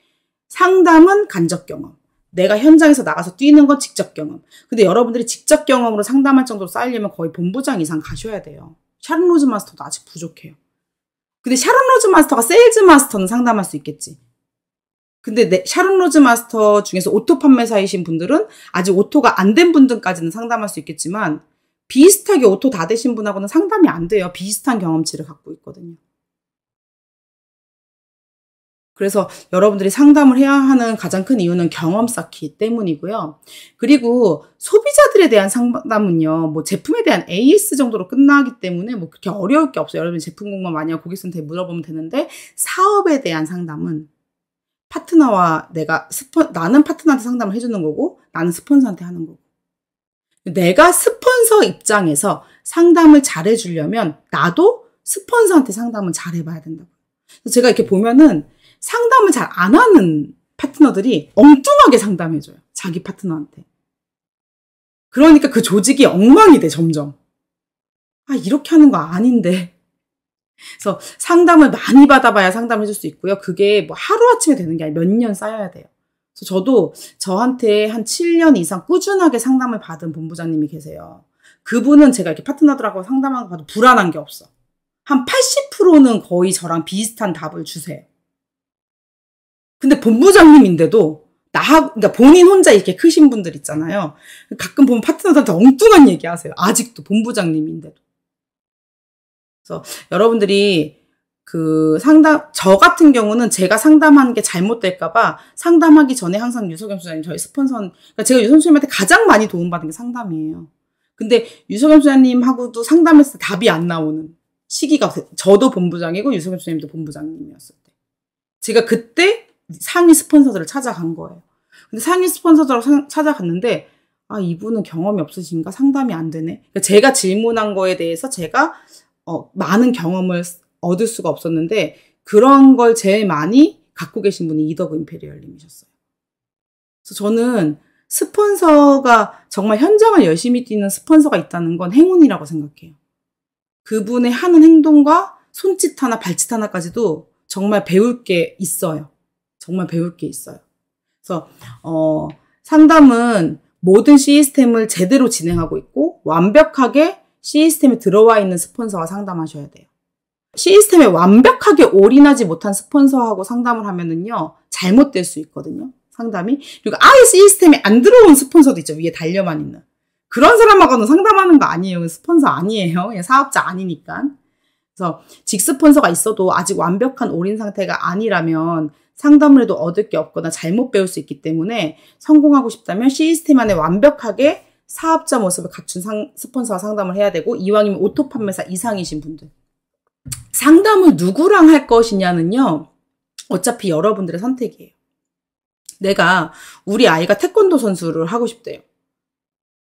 상담은 간접 경험 내가 현장에서 나가서 뛰는 건 직접 경험 근데 여러분들이 직접 경험으로 상담할 정도로 쌓이려면 거의 본부장 이상 가셔야 돼요 샤론 로즈 마스터도 아직 부족해요 근데 샤론 로즈 마스터가 세일즈 마스터는 상담할 수 있겠지 근데 네, 샤론 로즈 마스터 중에서 오토 판매사이신 분들은 아직 오토가 안 된 분들까지는 상담할 수 있겠지만 비슷하게 오토 다 되신 분하고는 상담이 안 돼요. 비슷한 경험치를 갖고 있거든요. 그래서 여러분들이 상담을 해야 하는 가장 큰 이유는 경험 쌓기 때문이고요. 그리고 소비자들에 대한 상담은요, 뭐 제품에 대한 AS 정도로 끝나기 때문에 뭐 그렇게 어려울 게 없어요. 여러분 제품 공만 많이 하고 고객센터에 물어보면 되는데 사업에 대한 상담은 파트너와 내가 스폰 나는 파트너한테 상담을 해주는 거고 나는 스폰서한테 하는 거고. 내가 스폰서 입장에서 상담을 잘해주려면 나도 스폰서한테 상담을 잘해봐야 된다고. 제가 이렇게 보면은 상담을 잘 안 하는 파트너들이 엉뚱하게 상담해줘요. 자기 파트너한테. 그러니까 그 조직이 엉망이 돼, 점점. 아, 이렇게 하는 거 아닌데. 그래서 상담을 많이 받아봐야 상담 해줄 수 있고요. 그게 뭐 하루아침에 되는 게 아니라 몇 년 쌓여야 돼요. 저도 저한테 한 7년 이상 꾸준하게 상담을 받은 본부장님이 계세요. 그분은 제가 이렇게 파트너들하고 상담한 거 봐도 불안한 게 없어. 한 80%는 거의 저랑 비슷한 답을 주세요. 근데 본부장님인데도 나 그러니까 본인 혼자 이렇게 크신 분들 있잖아요. 가끔 보면 파트너들한테 엉뚱한 얘기하세요. 아직도 본부장님인데도. 그래서 여러분들이 그 상담 저 같은 경우는 제가 상담하는 게 잘못될까봐 상담하기 전에 항상 유석영 소장님 저희 스폰서 그러니까 제가 유선 소장님한테 가장 많이 도움받은 게 상담이에요. 근데 유석영 소장님하고도 상담했을 때 답이 안 나오는 시기가 그, 저도 본부장이고 유석영 소장님도 본부장님이었을 때 제가 그때 상위 스폰서들을 찾아간 거예요. 근데 상위 스폰서들을 상, 찾아갔는데 아 이분은 경험이 없으신가 상담이 안 되네. 그러니까 제가 질문한 거에 대해서 제가 어, 많은 경험을 얻을 수가 없었는데 그런 걸 제일 많이 갖고 계신 분이 이더브 임페리얼님이셨어요. 그래서 저는 스폰서가 정말 현장을 열심히 뛰는 스폰서가 있다는 건 행운이라고 생각해요. 그분의 하는 행동과 손짓 하나 발짓 하나까지도 정말 배울 게 있어요. 정말 배울 게 있어요. 그래서 어, 상담은 모든 시스템을 제대로 진행하고 있고 완벽하게 시스템에 들어와 있는 스폰서와 상담하셔야 돼요. 시스템에 완벽하게 올인하지 못한 스폰서하고 상담을 하면은요, 잘못될 수 있거든요. 상담이. 그리고 아예 시스템에 안 들어온 스폰서도 있죠. 위에 달려만 있는. 그런 사람하고는 상담하는 거 아니에요. 스폰서 아니에요. 그냥 사업자 아니니까. 그래서 직스폰서가 있어도 아직 완벽한 올인 상태가 아니라면 상담을 해도 얻을 게 없거나 잘못 배울 수 있기 때문에 성공하고 싶다면 시스템 안에 완벽하게 사업자 모습을 갖춘 상, 스폰서와 상담을 해야 되고 이왕이면 오토 판매사 이상이신 분들 상담을 누구랑 할 것이냐는요. 어차피 여러분들의 선택이에요. 내가 우리 아이가 태권도 선수를 하고 싶대요.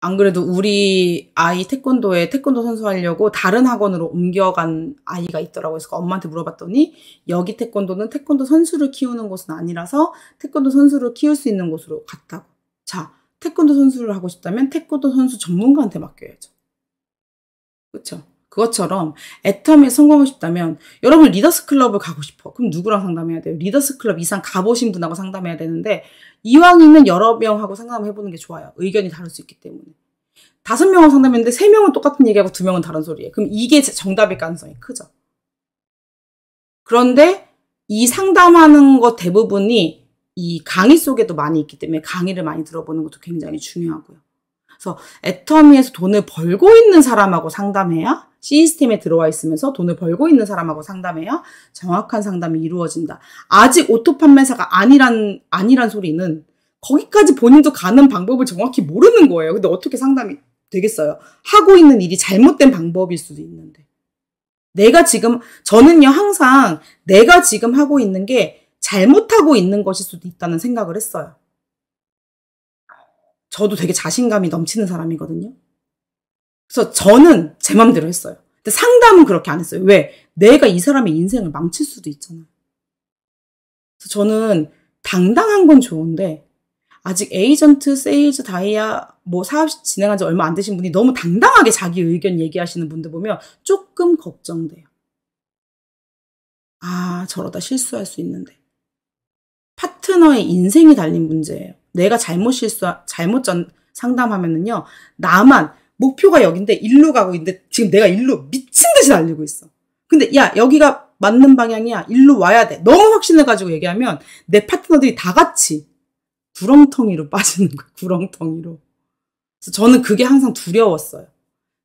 안 그래도 우리 아이 태권도에 태권도 선수 하려고 다른 학원으로 옮겨간 아이가 있더라고요. 서 엄마한테 물어봤더니 여기 태권도는 태권도 선수를 키우는 곳은 아니라서 태권도 선수를 키울 수 있는 곳으로 갔다고. 자, 태권도 선수를 하고 싶다면 태권도 선수 전문가한테 맡겨야죠. 그렇죠? 그것처럼 애텀에 성공하고 싶다면 여러분 리더스 클럽을 가고 싶어. 그럼 누구랑 상담해야 돼요? 리더스 클럽 이상 가보신 분하고 상담해야 되는데 이왕이면 여러 명하고 상담해보는 게 좋아요. 의견이 다를 수 있기 때문에. 다섯 명하고 상담했는데 세 명은 똑같은 얘기하고 두 명은 다른 소리예요. 그럼 이게 정답일 가능성이 크죠. 그런데 이 상담하는 것 대부분이 이 강의 속에도 많이 있기 때문에 강의를 많이 들어보는 것도 굉장히 중요하고요. 그래서 애터미에서 돈을 벌고 있는 사람하고 상담해야 시스템에 들어와 있으면서 돈을 벌고 있는 사람하고 상담해야 정확한 상담이 이루어진다. 아직 오토 판매사가 아니란 아니란 소리는 거기까지 본인도 가는 방법을 정확히 모르는 거예요. 근데 어떻게 상담이 되겠어요? 하고 있는 일이 잘못된 방법일 수도 있는데. 내가 지금 저는요 항상 내가 지금 하고 있는 게 잘못하고 있는 것일 수도 있다는 생각을 했어요. 저도 되게 자신감이 넘치는 사람이거든요. 그래서 저는 제 맘대로 했어요. 근데 상담은 그렇게 안 했어요. 왜? 내가 이 사람의 인생을 망칠 수도 있잖아. 그래서 저는 당당한 건 좋은데 아직 에이전트, 세일즈, 다이아 뭐 사업 진행한 지 얼마 안 되신 분이 너무 당당하게 자기 의견 얘기하시는 분들 보면 조금 걱정돼요. 아, 저러다 실수할 수 있는데. 파트너의 인생이 달린 문제예요. 내가 잘못 실수, 잘못 전, 상담하면은요, 나만, 목표가 여긴데 일로 가고 있는데 지금 내가 일로 미친 듯이 달리고 있어. 근데 야 여기가 맞는 방향이야. 일로 와야 돼. 너무 확신을 가지고 얘기하면 내 파트너들이 다 같이 구렁텅이로 빠지는 거야. 구렁텅이로. 그래서 저는 그게 항상 두려웠어요.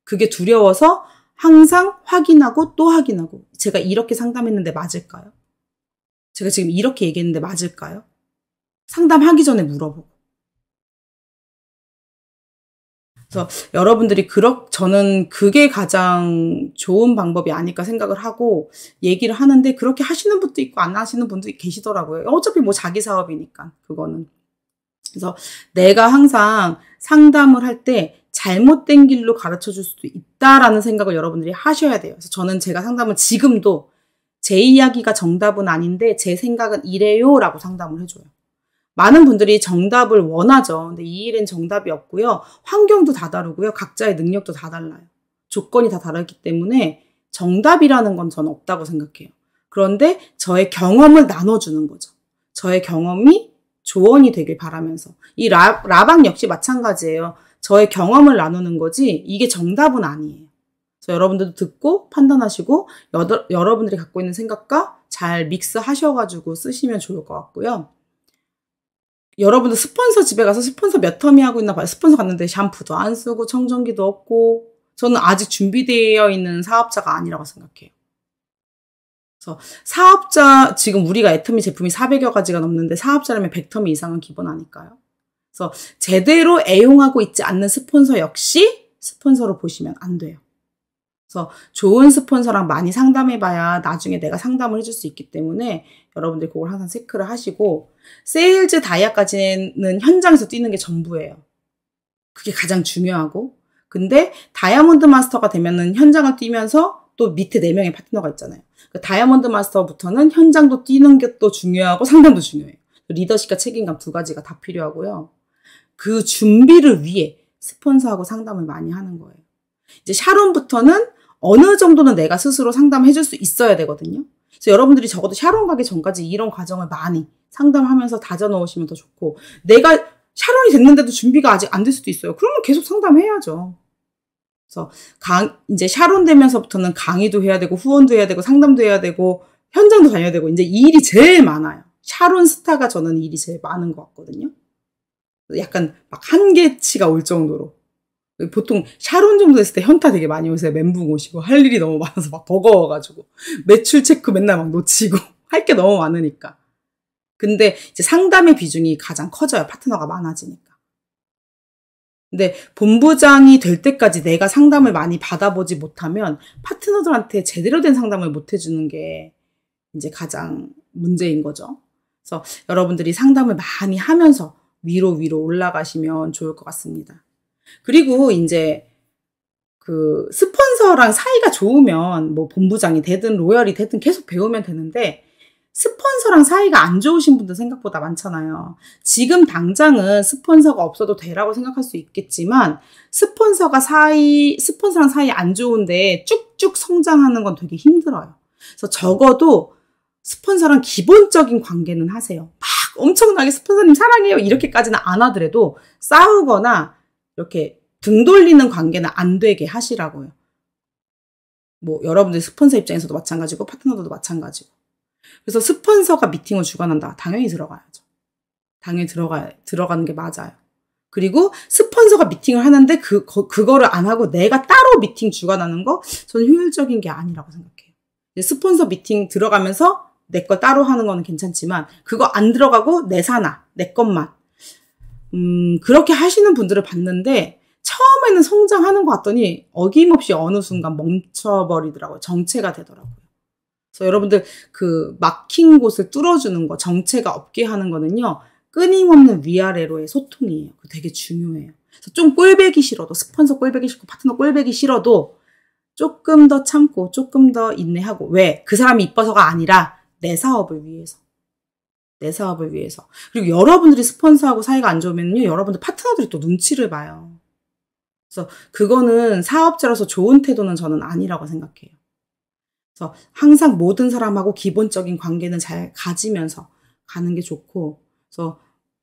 그게 두려워서 항상 확인하고 또 확인하고 제가 이렇게 상담했는데 맞을까요? 제가 지금 이렇게 얘기했는데 맞을까요? 상담하기 전에 물어보고. 그래서 여러분들이 그렇 저는 그게 가장 좋은 방법이 아닐까 생각을 하고 얘기를 하는데 그렇게 하시는 분도 있고 안 하시는 분도 계시더라고요. 어차피 뭐 자기 사업이니까 그거는. 그래서 내가 항상 상담을 할 때 잘못된 길로 가르쳐 줄 수도 있다라는 생각을 여러분들이 하셔야 돼요. 그래서 저는 제가 상담을 지금도 제 이야기가 정답은 아닌데 제 생각은 이래요라고 상담을 해줘요. 많은 분들이 정답을 원하죠. 근데 이 일은 정답이 없고요. 환경도 다 다르고요. 각자의 능력도 다 달라요. 조건이 다 다르기 때문에 정답이라는 건 저는 없다고 생각해요. 그런데 저의 경험을 나눠주는 거죠. 저의 경험이 조언이 되길 바라면서. 이 라, 라방 역시 마찬가지예요. 저의 경험을 나누는 거지 이게 정답은 아니에요. 그래서 여러분들도 듣고 판단하시고 여 여러분들이 갖고 있는 생각과 잘 믹스하셔가지고 쓰시면 좋을 것 같고요. 여러분들 스폰서 집에 가서 스폰서 몇 텀이 하고 있나 봐요. 스폰서 갔는데 샴푸도 안 쓰고 청정기도 없고 저는 아직 준비되어 있는 사업자가 아니라고 생각해요. 그래서 사업자 지금 우리가 애터미 제품이 400여 가지가 넘는데 사업자라면 100텀이 상은 기본 아닐까요? 그래서 제대로 애용하고 있지 않는 스폰서 역시 스폰서로 보시면 안 돼요. 그래서 좋은 스폰서랑 많이 상담해봐야 나중에 내가 상담을 해줄 수 있기 때문에 여러분들 그걸 항상 체크를 하시고 세일즈 다이아까지는 현장에서 뛰는 게 전부예요. 그게 가장 중요하고 근데 다이아몬드 마스터가 되면은 현장을 뛰면서 또 밑에 4 명의 파트너가 있잖아요. 그 다이아몬드 마스터부터는 현장도 뛰는 게 또 중요하고 상담도 중요해요. 리더십과 책임감 두 가지가 다 필요하고요. 그 준비를 위해 스폰서하고 상담을 많이 하는 거예요. 이제 샤론부터는 어느 정도는 내가 스스로 상담해 줄 수 있어야 되거든요. 그래서 여러분들이 적어도 샤론 가기 전까지 이런 과정을 많이 상담하면서 다져 놓으시면 더 좋고 내가 샤론이 됐는데도 준비가 아직 안 될 수도 있어요. 그러면 계속 상담해야죠. 그래서 강 이제 샤론 되면서부터는 강의도 해야 되고 후원도 해야 되고 상담도 해야 되고 현장도 다녀야 되고 이제 이 일이 제일 많아요. 샤론 스타가 저는 일이 제일 많은 것 같거든요. 약간 막 한계치가 올 정도로 보통 샤론 정도 됐을때 현타 되게 많이 오세요. 멘붕 오시고 할 일이 너무 많아서 막 버거워가지고 매출 체크 맨날 막 놓치고 할 게 너무 많으니까. 근데 이제 상담의 비중이 가장 커져요. 파트너가 많아지니까. 근데 본부장이 될 때까지 내가 상담을 많이 받아보지 못하면 파트너들한테 제대로 된 상담을 못 해주는 게 이제 가장 문제인 거죠. 그래서 여러분들이 상담을 많이 하면서 위로 위로 올라가시면 좋을 것 같습니다. 그리고 이제 그 스폰서랑 사이가 좋으면 뭐 본부장이 되든 로열이 되든 계속 배우면 되는데 스폰서랑 사이가 안 좋으신 분들 생각보다 많잖아요. 지금 당장은 스폰서가 없어도 되라고 생각할 수 있겠지만 스폰서가 사이 스폰서랑 사이 안 좋은데 쭉쭉 성장하는 건 되게 힘들어요. 그래서 적어도 스폰서랑 기본적인 관계는 하세요. 막 엄청나게 스폰서님 사랑해요 이렇게까지는 안 하더라도 싸우거나 이렇게 등 돌리는 관계는 안 되게 하시라고요. 뭐 여러분들 스폰서 입장에서도 마찬가지고 파트너들도 마찬가지고. 그래서 스폰서가 미팅을 주관한다. 당연히 들어가야죠. 당연히 들어가 들어가는 게 맞아요. 그리고 스폰서가 미팅을 하는데 그, 거, 그거를 안 하고 내가 따로 미팅 주관하는 거 저는 효율적인 게 아니라고 생각해요. 스폰서 미팅 들어가면서 내 거 따로 하는 거는 괜찮지만 그거 안 들어가고 내 사나 내 것만 음, 그렇게 하시는 분들을 봤는데 처음에는 성장하는 것 같더니 어김없이 어느 순간 멈춰버리더라고요. 정체가 되더라고요. 그래서 여러분들 그 막힌 곳을 뚫어주는 거, 정체가 없게 하는 거는요. 끊임없는 위아래로의 소통이에요. 그 되게 중요해요. 그래서 좀 꼴배기 싫어도 스폰서 꼴배기 싫고 파트너 꼴배기 싫어도 조금 더 참고 조금 더 인내하고 왜? 그 사람이 이뻐서가 아니라 내 사업을 위해서. 내 사업을 위해서. 그리고 여러분들이 스폰서하고 사이가 안 좋으면요, 여러분들 파트너들이 또 눈치를 봐요. 그래서 그거는 사업자로서 좋은 태도는 저는 아니라고 생각해요. 그래서 항상 모든 사람하고 기본적인 관계는 잘 가지면서 가는 게 좋고, 그래서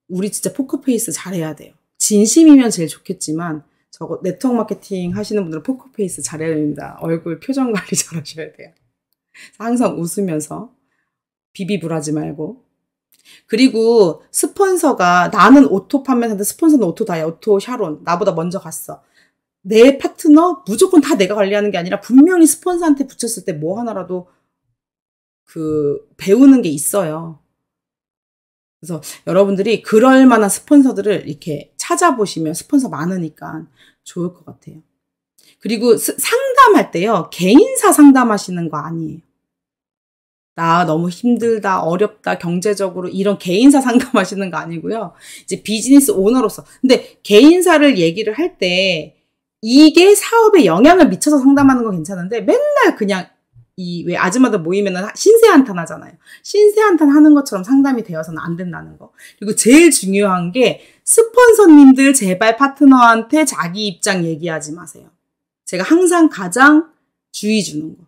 우리 진짜 포커페이스 잘해야 돼요. 진심이면 제일 좋겠지만, 저거 네트워크 마케팅 하시는 분들은 포커페이스 잘해야 됩니다. 얼굴 표정 관리 잘 하셔야 돼요. 항상 웃으면서 비비불하지 말고 그리고 스폰서가 나는 오토 판매사인데 스폰서는 오토 다이 오토 샤론 나보다 먼저 갔어. 내 파트너 무조건 다 내가 관리하는 게 아니라 분명히 스폰서한테 붙였을 때 뭐 하나라도 그 배우는 게 있어요. 그래서 여러분들이 그럴 만한 스폰서들을 이렇게 찾아보시면 스폰서 많으니까 좋을 것 같아요. 그리고 상담할 때요. 개인사 상담하시는 거 아니에요. 나 너무 힘들다, 어렵다, 경제적으로 이런 개인사 상담하시는 거 아니고요. 이제 비즈니스 오너로서. 근데 개인사를 얘기를 할 때 이게 사업에 영향을 미쳐서 상담하는 건 괜찮은데 맨날 그냥 이 왜 아줌마들 모이면은 신세 한탄 하잖아요. 신세 한탄 하는 것처럼 상담이 되어서는 안 된다는 거. 그리고 제일 중요한 게 스폰서님들 제발 파트너한테 자기 입장 얘기하지 마세요. 제가 항상 가장 주의 주는 거.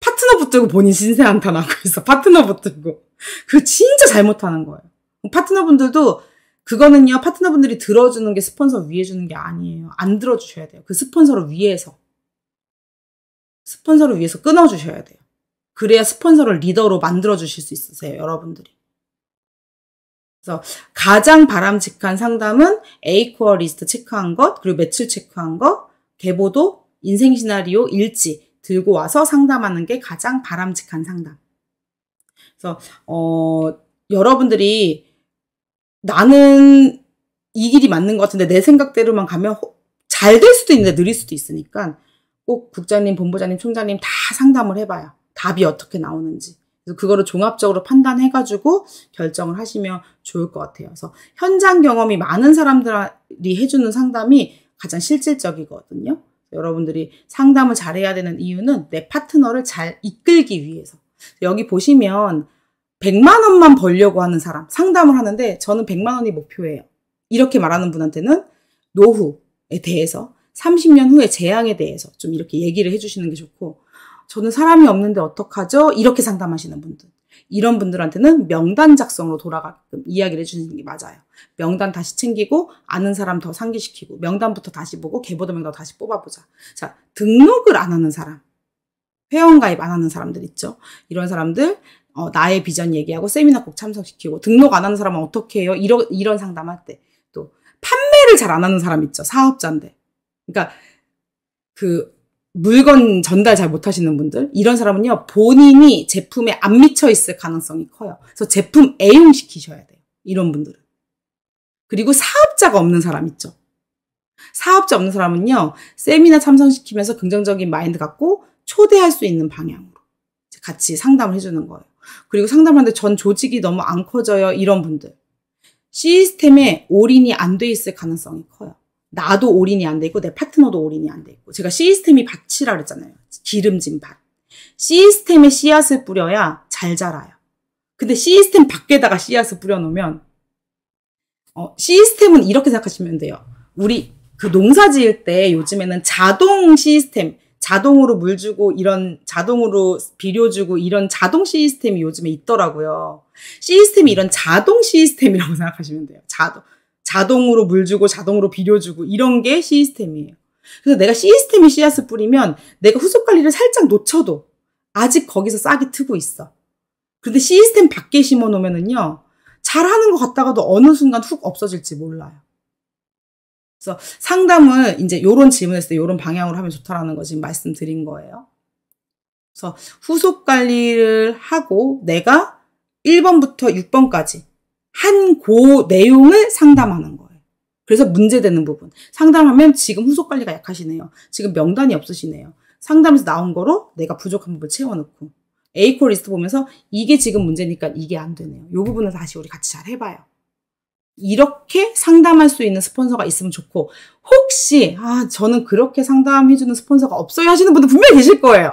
파트너 붙들고 본인 신세 한탄하고 있어. 파트너 붙들고. 그 진짜 잘못하는 거예요. 파트너분들도 그거는요, 파트너분들이 들어주는 게 스폰서 위에 주는 게 아니에요. 안 들어주셔야 돼요. 그 스폰서를 위해서. 스폰서를 위해서 끊어주셔야 돼요. 그래야 스폰서를 리더로 만들어주실 수 있으세요, 여러분들이. 그래서 가장 바람직한 상담은 에이코어 리스트 체크한 것, 그리고 매출 체크한 것, 개보도, 인생 시나리오, 일지. 들고 와서 상담하는 게 가장 바람직한 상담. 그래서 어, 여러분들이 나는 이 길이 맞는 것 같은데 내 생각대로만 가면 잘 될 수도 있는데 느릴 수도 있으니까 꼭 국장님, 본부장님, 총장님 다 상담을 해봐요. 답이 어떻게 나오는지. 그래서 그거를 종합적으로 판단해가지고 결정을 하시면 좋을 것 같아요. 그래서 현장 경험이 많은 사람들이 해주는 상담이 가장 실질적이거든요. 여러분들이 상담을 잘해야 되는 이유는 내 파트너를 잘 이끌기 위해서. 여기 보시면 100만 원만 벌려고 하는 사람, 상담을 하는데 저는 100만 원이 목표예요. 이렇게 말하는 분한테는 노후에 대해서 30년 후의 재앙에 대해서 좀 이렇게 얘기를 해주시는 게 좋고 저는 사람이 없는데 어떡하죠? 이렇게 상담하시는 분들. 이런 분들한테는 명단 작성으로 돌아가끔 이야기를 해주는 게 맞아요. 명단 다시 챙기고 아는 사람 더 상기시키고 명단부터 다시 보고 개보도 명단 다시 뽑아보자. 자 등록을 안 하는 사람, 회원 가입 안 하는 사람들 있죠. 이런 사람들 어, 나의 비전 얘기하고 세미나 꼭 참석시키고 등록 안 하는 사람은 어떻게 해요? 이런 이런 상담할 때 또 판매를 잘 안 하는 사람 있죠. 사업자인데. 그러니까 그 물건 전달 잘 못하시는 분들 이런 사람은요 본인이 제품에 안 미쳐 있을 가능성이 커요. 그래서 제품 애용 시키셔야 돼요. 이런 분들은 그리고 사업자가 없는 사람 있죠. 사업자 없는 사람은요 세미나 참석시키면서 긍정적인 마인드 갖고 초대할 수 있는 방향으로 같이 상담을 해주는 거예요. 그리고 상담하는데 전 조직이 너무 안 커져요 이런 분들 시스템에 올인이 안 돼 있을 가능성이 커요. 나도 올인이 안 돼 있고 내 파트너도 올인이 안 돼 있고 제가 시스템이 밭이라 그랬잖아요. 기름진 밭. 시스템에 씨앗을 뿌려야 잘 자라요. 근데 시스템 밖에다가 씨앗을 뿌려놓으면 어, 시스템은 이렇게 생각하시면 돼요. 우리 그 농사 지을 때 요즘에는 자동 시스템, 자동으로 물 주고 이런 자동으로 비료 주고 이런 자동 시스템이 요즘에 있더라고요. 시스템이 이런 자동 시스템이라고 생각하시면 돼요. 자동. 자동으로 물 주고 자동으로 비료 주고 이런 게 시스템이에요. 그래서 내가 시스템이 씨앗을 뿌리면 내가 후속 관리를 살짝 놓쳐도 아직 거기서 싹이 트고 있어. 그런데 시스템 밖에 심어 놓으면은요. 잘하는 것 같다가도 어느 순간 훅 없어질지 몰라요. 그래서 상담을 이제 요런 질문했을 때 요런 방향으로 하면 좋다라는 거 지금 말씀드린 거예요. 그래서 후속 관리를 하고 내가 1번부터 6번까지 한고 내용을 상담하는 거예요. 그래서 문제되는 부분. 상담하면 지금 후속 관리가 약하시네요. 지금 명단이 없으시네요. 상담에서 나온 거로 내가 부족한 부분 채워놓고. 에이코 리스트 보면서 이게 지금 문제니까 이게 안 되네요. 이 부분은 다시 우리 같이 잘 해봐요. 이렇게 상담할 수 있는 스폰서가 있으면 좋고 혹시 아 저는 그렇게 상담해주는 스폰서가 없어요 하시는 분도 분명히 계실 거예요.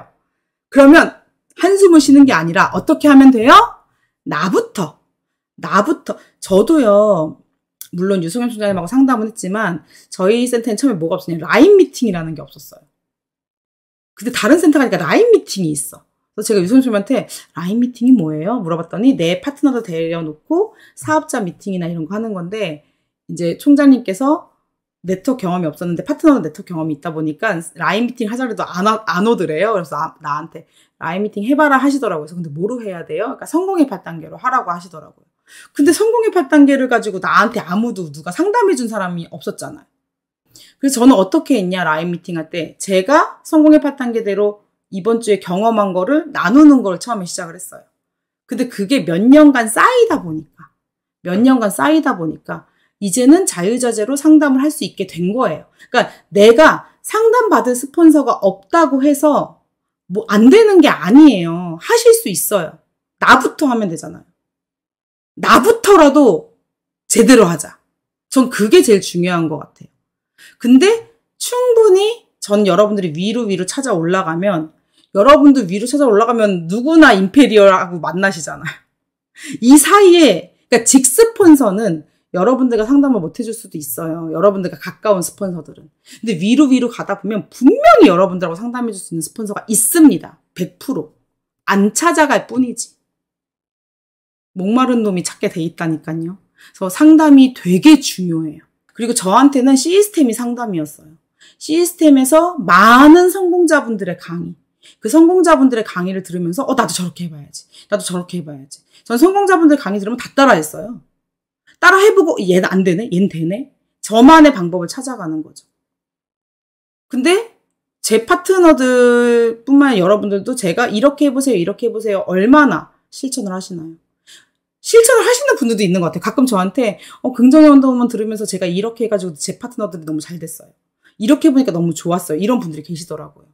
그러면 한숨을 쉬는 게 아니라 어떻게 하면 돼요? 나부터 나부터 저도요. 물론 유승현 총장님하고 상담은 했지만 저희 센터는 처음에 뭐가 없었냐 라인 미팅이라는 게 없었어요. 근데 다른 센터 가니까 라인 미팅이 있어. 그래서 제가 유승현 총장한테 라인 미팅이 뭐예요? 물어봤더니 내 네, 파트너도 데려놓고 사업자 미팅이나 이런 거 하는 건데 이제 총장님께서 네트워크 경험이 없었는데 파트너도 네트워크 경험이 있다 보니까 라인 미팅 하자래도 안, 안 오더래요. 그래서 나, 아, 나한테 라인 미팅 해봐라 하시더라고요. 그래서 근데 뭐로 해야 돼요? 그러니까 성공의 8단계로 하라고 하시더라고요. 근데 성공의 8단계를 가지고 나한테 아무도 누가 상담해준 사람이 없었잖아요. 그래서 저는 어떻게 했냐, 라인 미팅 할 때. 제가 성공의 8단계대로 이번 주에 경험한 거를 나누는 걸 처음에 시작을 했어요. 근데 그게 몇 년간 쌓이다 보니까, 몇 년간 쌓이다 보니까, 이제는 자유자재로 상담을 할 수 있게 된 거예요. 그러니까 내가 상담받을 스폰서가 없다고 해서 뭐 안 되는 게 아니에요. 하실 수 있어요. 나부터 하면 되잖아요. 나부터라도 제대로 하자. 전 그게 제일 중요한 것 같아요. 근데 충분히 전 여러분들이 위로 위로 찾아 올라가면 여러분도 위로 찾아 올라가면 누구나 임페리얼하고 만나시잖아요. 이 사이에 그러니까 직스폰서는 여러분들과 상담을 못 해줄 수도 있어요. 여러분들과 가까운 스폰서들은. 근데 위로 위로 가다 보면 분명히 여러분들하고 상담해줄 수 있는 스폰서가 있습니다. 100%. 안 찾아갈 뿐이지. 목마른 놈이 찾게 돼 있다니까요. 그래서 상담이 되게 중요해요. 그리고 저한테는 시스템이 상담이었어요. 시스템에서 많은 성공자분들의 강의. 그 성공자분들의 강의를 들으면서 어 나도 저렇게 해봐야지. 나도 저렇게 해봐야지. 전 성공자분들 강의 들으면 다 따라했어요. 따라해보고 얘는 안 되네? 얘는 되네? 저만의 방법을 찾아가는 거죠. 근데 제 파트너들 뿐만 아니라 여러분들도 제가 이렇게 해보세요, 이렇게 해보세요 얼마나 실천을 하시나요? 실천을 하시는 분들도 있는 것 같아요. 가끔 저한테 어, 긍정의 원더만 들으면서 제가 이렇게 해가지고 제 파트너들이 너무 잘 됐어요. 이렇게 보니까 너무 좋았어요. 이런 분들이 계시더라고요.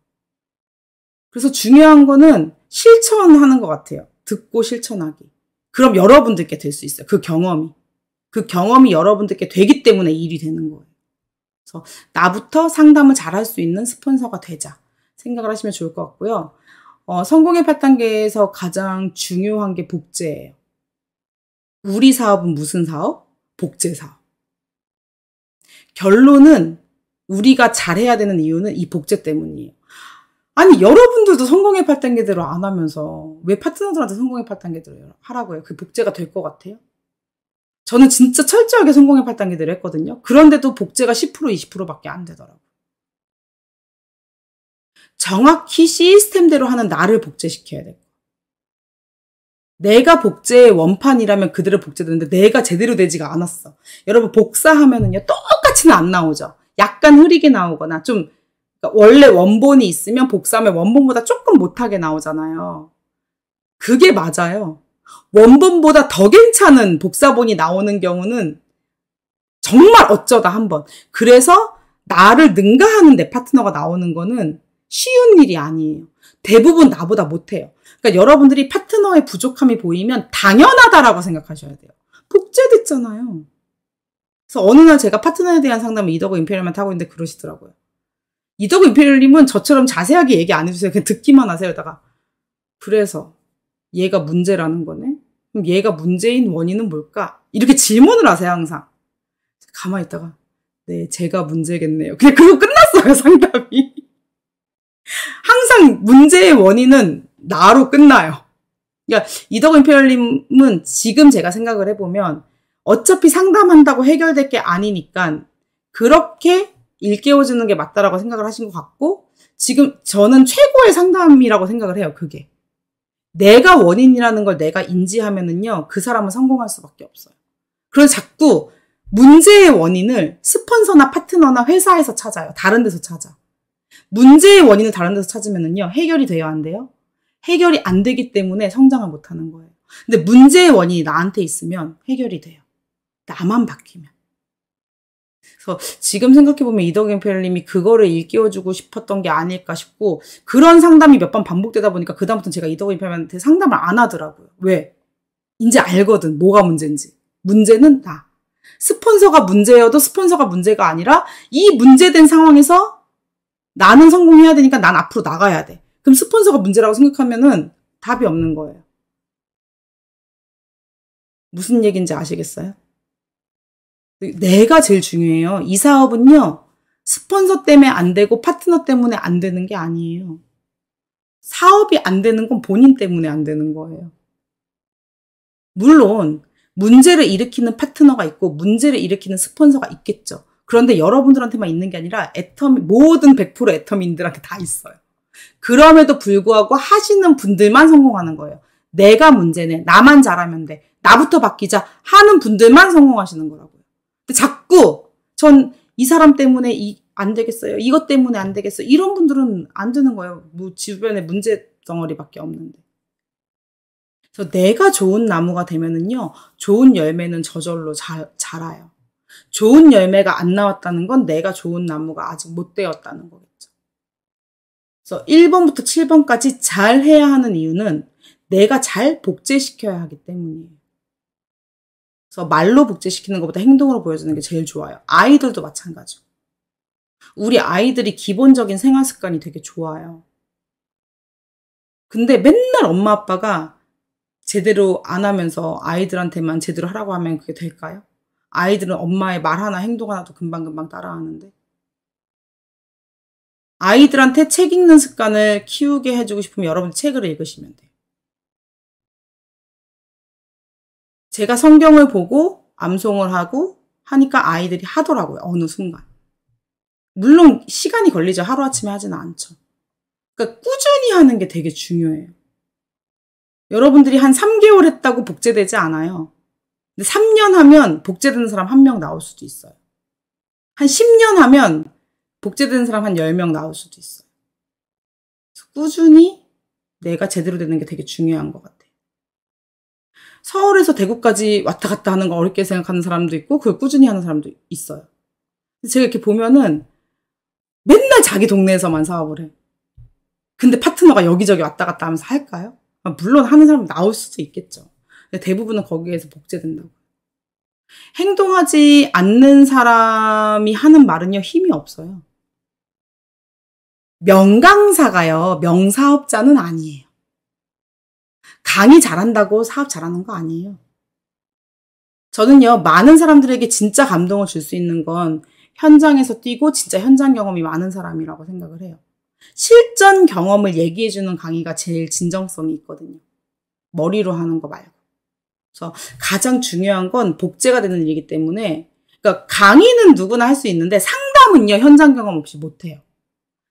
그래서 중요한 거는 실천하는 것 같아요. 듣고 실천하기. 그럼 여러분들께 될 수 있어요. 그 경험이. 그 경험이 여러분들께 되기 때문에 일이 되는 거예요. 그래서 나부터 상담을 잘 할 수 있는 스폰서가 되자 생각을 하시면 좋을 것 같고요. 어, 성공의 8단계에서 가장 중요한 게 복제예요. 우리 사업은 무슨 사업? 복제 사업. 결론은 우리가 잘해야 되는 이유는 이 복제 때문이에요. 아니 여러분들도 성공의 8단계대로 안 하면서 왜 파트너들한테 성공의 8단계대로 하라고 해요? 그 복제가 될 것 같아요? 저는 진짜 철저하게 성공의 8단계대로 했거든요. 그런데도 복제가 10% 20%밖에 안 되더라고요. 정확히 시스템대로 하는 나를 복제시켜야 될 거예요. 내가 복제의 원판이라면 그대로 복제되는데 내가 제대로 되지가 않았어. 여러분 복사하면은요 똑같이는 안 나오죠. 약간 흐리게 나오거나 좀 그러니까 원래 원본이 있으면 복사하면 원본보다 조금 못하게 나오잖아요. 그게 맞아요. 원본보다 더 괜찮은 복사본이 나오는 경우는 정말 어쩌다 한 번. 그래서 나를 능가하는 내 파트너가 나오는 거는 쉬운 일이 아니에요. 대부분 나보다 못해요. 그러니까 여러분들이 파트너의 부족함이 보이면 당연하다라고 생각하셔야 돼요. 복제됐잖아요. 그래서 어느 날 제가 파트너에 대한 상담을 이더고 임페리얼먼 하고 있는데 그러시더라고요. 이더고 임페리얼님은 저처럼 자세하게 얘기 안 해주세요. 그냥 듣기만 하세요. 다가 그래서 얘가 문제라는 거네? 그럼 얘가 문제인 원인은 뭘까? 이렇게 질문을 하세요, 항상. 가만히 있다가, 네, 제가 문제겠네요. 그냥 그거 끝났어요, 상담이. 항상 문제의 원인은 나로 끝나요. 그러니까 이덕은표현님은 지금 제가 생각을 해보면 어차피 상담한다고 해결될 게 아니니까 그렇게 일깨워주는 게 맞다라고 생각을 하신 것 같고 지금 저는 최고의 상담이라고 생각을 해요. 그게 내가 원인이라는 걸 내가 인지하면은요 그 사람은 성공할 수밖에 없어요. 그래서 자꾸 문제의 원인을 스폰서나 파트너나 회사에서 찾아요. 다른 데서 찾아. 문제의 원인을 다른 데서 찾으면은요, 해결이 돼야 한대요. 해결이 안 되기 때문에 성장을 못 하는 거예요. 근데 문제의 원인이 나한테 있으면 해결이 돼요. 나만 바뀌면. 그래서 지금 생각해보면 이덕영 펠님이 그거를 일깨워주고 싶었던 게 아닐까 싶고, 그런 상담이 몇 번 반복되다 보니까 그다음부터는 제가 이덕영 펠님한테 상담을 안 하더라고요. 왜? 이제 알거든. 뭐가 문제인지. 문제는 나. 스폰서가 문제여도 스폰서가 문제가 아니라 이 문제된 상황에서 나는 성공해야 되니까 난 앞으로 나가야 돼. 그럼 스폰서가 문제라고 생각하면은 답이 없는 거예요. 무슨 얘기인지 아시겠어요? 내가 제일 중요해요. 이 사업은요, 스폰서 때문에 안 되고 파트너 때문에 안 되는 게 아니에요. 사업이 안 되는 건 본인 때문에 안 되는 거예요. 물론, 문제를 일으키는 파트너가 있고, 문제를 일으키는 스폰서가 있겠죠. 그런데 여러분들한테만 있는 게 아니라 애텀 모든 100%애터민들한테다 있어요. 그럼에도 불구하고 하시는 분들만 성공하는 거예요. 내가 문제네. 나만 잘하면 돼. 나부터 바뀌자 하는 분들만 성공하시는 거라고요. 근데 자꾸 전 이 사람 때문에 이, 안 되겠어요. 이것 때문에 안 되겠어요. 이런 분들은 안 되는 거예요. 뭐 주변에 문제 덩어리밖에 없는데. 그래서 내가 좋은 나무가 되면은요, 좋은 열매는 저절로 잘, 자라요. 좋은 열매가 안 나왔다는 건 내가 좋은 나무가 아직 못 되었다는 거겠죠. 그래서 1번부터 7번까지 잘 해야 하는 이유는 내가 잘 복제시켜야 하기 때문이에요. 그래서 말로 복제시키는 것보다 행동으로 보여주는 게 제일 좋아요. 아이들도 마찬가지고. 우리 아이들이 기본적인 생활 습관이 되게 좋아요. 근데 맨날 엄마 아빠가 제대로 안 하면서 아이들한테만 제대로 하라고 하면 그게 될까요? 아이들은 엄마의 말 하나 행동 하나도 금방금방 따라하는데 아이들한테 책 읽는 습관을 키우게 해주고 싶으면 여러분 책을 읽으시면 돼요. 제가 성경을 보고 암송을 하고 하니까 아이들이 하더라고요. 어느 순간. 물론 시간이 걸리죠. 하루아침에 하지는 않죠. 그러니까 꾸준히 하는 게 되게 중요해요. 여러분들이 한 3개월 했다고 복제되지 않아요. 근데 3년 하면 복제되는 사람 한 명 나올 수도 있어요. 한 10년 하면 복제되는 사람 한 10명 나올 수도 있어요. 꾸준히 내가 제대로 되는 게 되게 중요한 것 같아요. 서울에서 대구까지 왔다 갔다 하는 거 어렵게 생각하는 사람도 있고 그걸 꾸준히 하는 사람도 있어요. 제가 이렇게 보면은 맨날 자기 동네에서만 사업을 해. 근데 파트너가 여기저기 왔다 갔다 하면서 할까요? 아, 물론 하는 사람 나올 수도 있겠죠. 대부분은 거기에서 복제된다고. 행동하지 않는 사람이 하는 말은요, 힘이 없어요. 명강사가요, 명사업자는 아니에요. 강의 잘한다고 사업 잘하는 거 아니에요. 저는요, 많은 사람들에게 진짜 감동을 줄 수 있는 건 현장에서 뛰고 진짜 현장 경험이 많은 사람이라고 생각을 해요. 실전 경험을 얘기해주는 강의가 제일 진정성이 있거든요. 머리로 하는 거 말고. 그래서 가장 중요한 건 복제가 되는 일이기 때문에 그러니까 강의는 누구나 할 수 있는데 상담은요 현장 경험 없이 못 해요.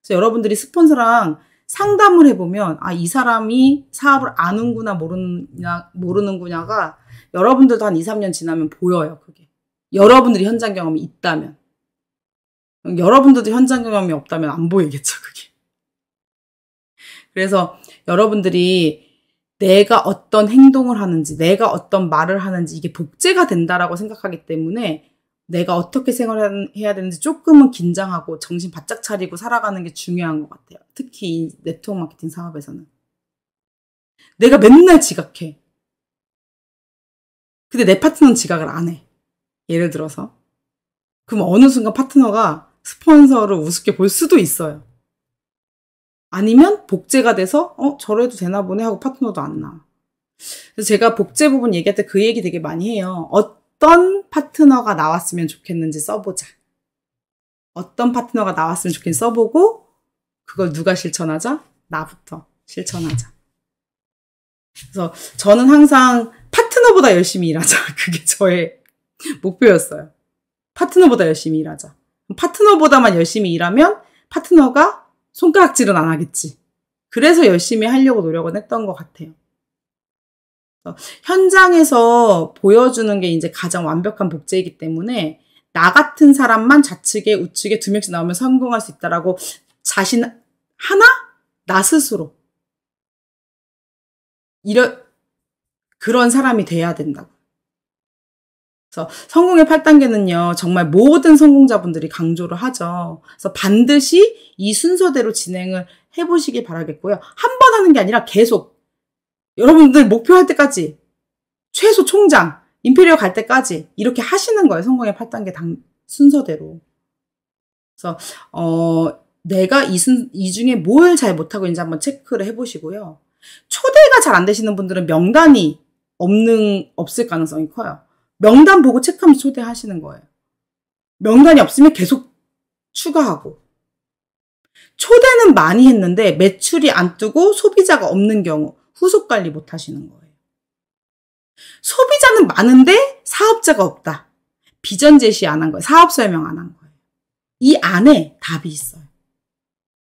그래서 여러분들이 스폰서랑 상담을 해보면 아 이 사람이 사업을 아는구나 모르는구나 모르는구나가 여러분들도 한 2, 3년 지나면 보여요 그게 여러분들이 현장 경험이 있다면 여러분들도 현장 경험이 없다면 안 보이겠죠 그게 그래서 여러분들이 내가 어떤 행동을 하는지, 내가 어떤 말을 하는지 이게 복제가 된다라고 생각하기 때문에 내가 어떻게 생활해야 을 되는지 조금은 긴장하고 정신 바짝 차리고 살아가는 게 중요한 것 같아요. 특히 네트워크 마케팅 사업에서는. 내가 맨날 지각해. 근데 내 파트너는 지각을 안 해. 예를 들어서. 그럼 어느 순간 파트너가 스폰서를 우습게 볼 수도 있어요. 아니면 복제가 돼서 어 저래도 되나 보네 하고 파트너도 안 나. 그래서 제가 복제 부분 얘기할 때 그 얘기 되게 많이 해요. 어떤 파트너가 나왔으면 좋겠는지 써보자. 어떤 파트너가 나왔으면 좋겠는 지 써보고 그걸 누가 실천하자? 나부터 실천하자. 그래서 저는 항상 파트너보다 열심히 일하자. 그게 저의 목표였어요. 파트너보다 열심히 일하자. 파트너보다만 열심히 일하면 파트너가 손가락질은 안 하겠지. 그래서 열심히 하려고 노력은 했던 것 같아요. 현장에서 보여주는 게 이제 가장 완벽한 복제이기 때문에 나 같은 사람만 좌측에 우측에 두 명씩 나오면 성공할 수 있다라고 자신 하나 나 스스로 이런 그런 사람이 돼야 된다고. 그래서 성공의 8단계는요, 정말 모든 성공자분들이 강조를 하죠. 그래서 반드시 이 순서대로 진행을 해보시길 바라겠고요. 한 번 하는 게 아니라 계속. 여러분들 목표할 때까지, 최소 총장, 임페리어 갈 때까지 이렇게 하시는 거예요. 성공의 8단계 당, 순서대로. 그래서, 어, 내가 이, 순, 이 중에 뭘 잘 못하고 있는지 한번 체크를 해보시고요. 초대가 잘 안 되시는 분들은 명단이 없는, 없을 가능성이 커요. 명단 보고 책하면 초대하시는 거예요. 명단이 없으면 계속 추가하고. 초대는 많이 했는데 매출이 안 뜨고 소비자가 없는 경우 후속 관리 못 하시는 거예요. 소비자는 많은데 사업자가 없다. 비전 제시 안 한 거예요. 사업 설명 안 한 거예요. 이 안에 답이 있어요.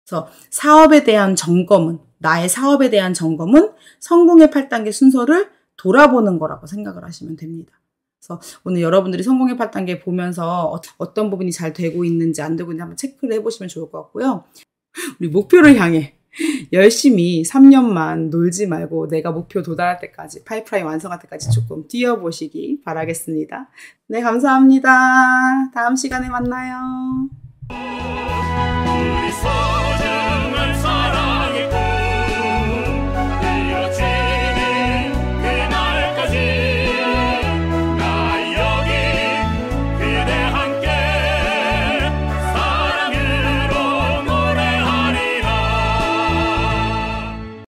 그래서 사업에 대한 점검은 나의 사업에 대한 점검은 성공의 8단계 순서를 돌아보는 거라고 생각을 하시면 됩니다. 그래서 오늘 여러분들이 성공의 8단계 보면서 어, 어떤 부분이 잘 되고 있는지 안 되고 있는지 한번 체크를 해보시면 좋을 것 같고요. 우리 목표를 향해 열심히 3년만 놀지 말고 내가 목표 도달할 때까지 파이프라인 완성할 때까지 조금 뛰어보시기 바라겠습니다. 네, 감사합니다. 다음 시간에 만나요.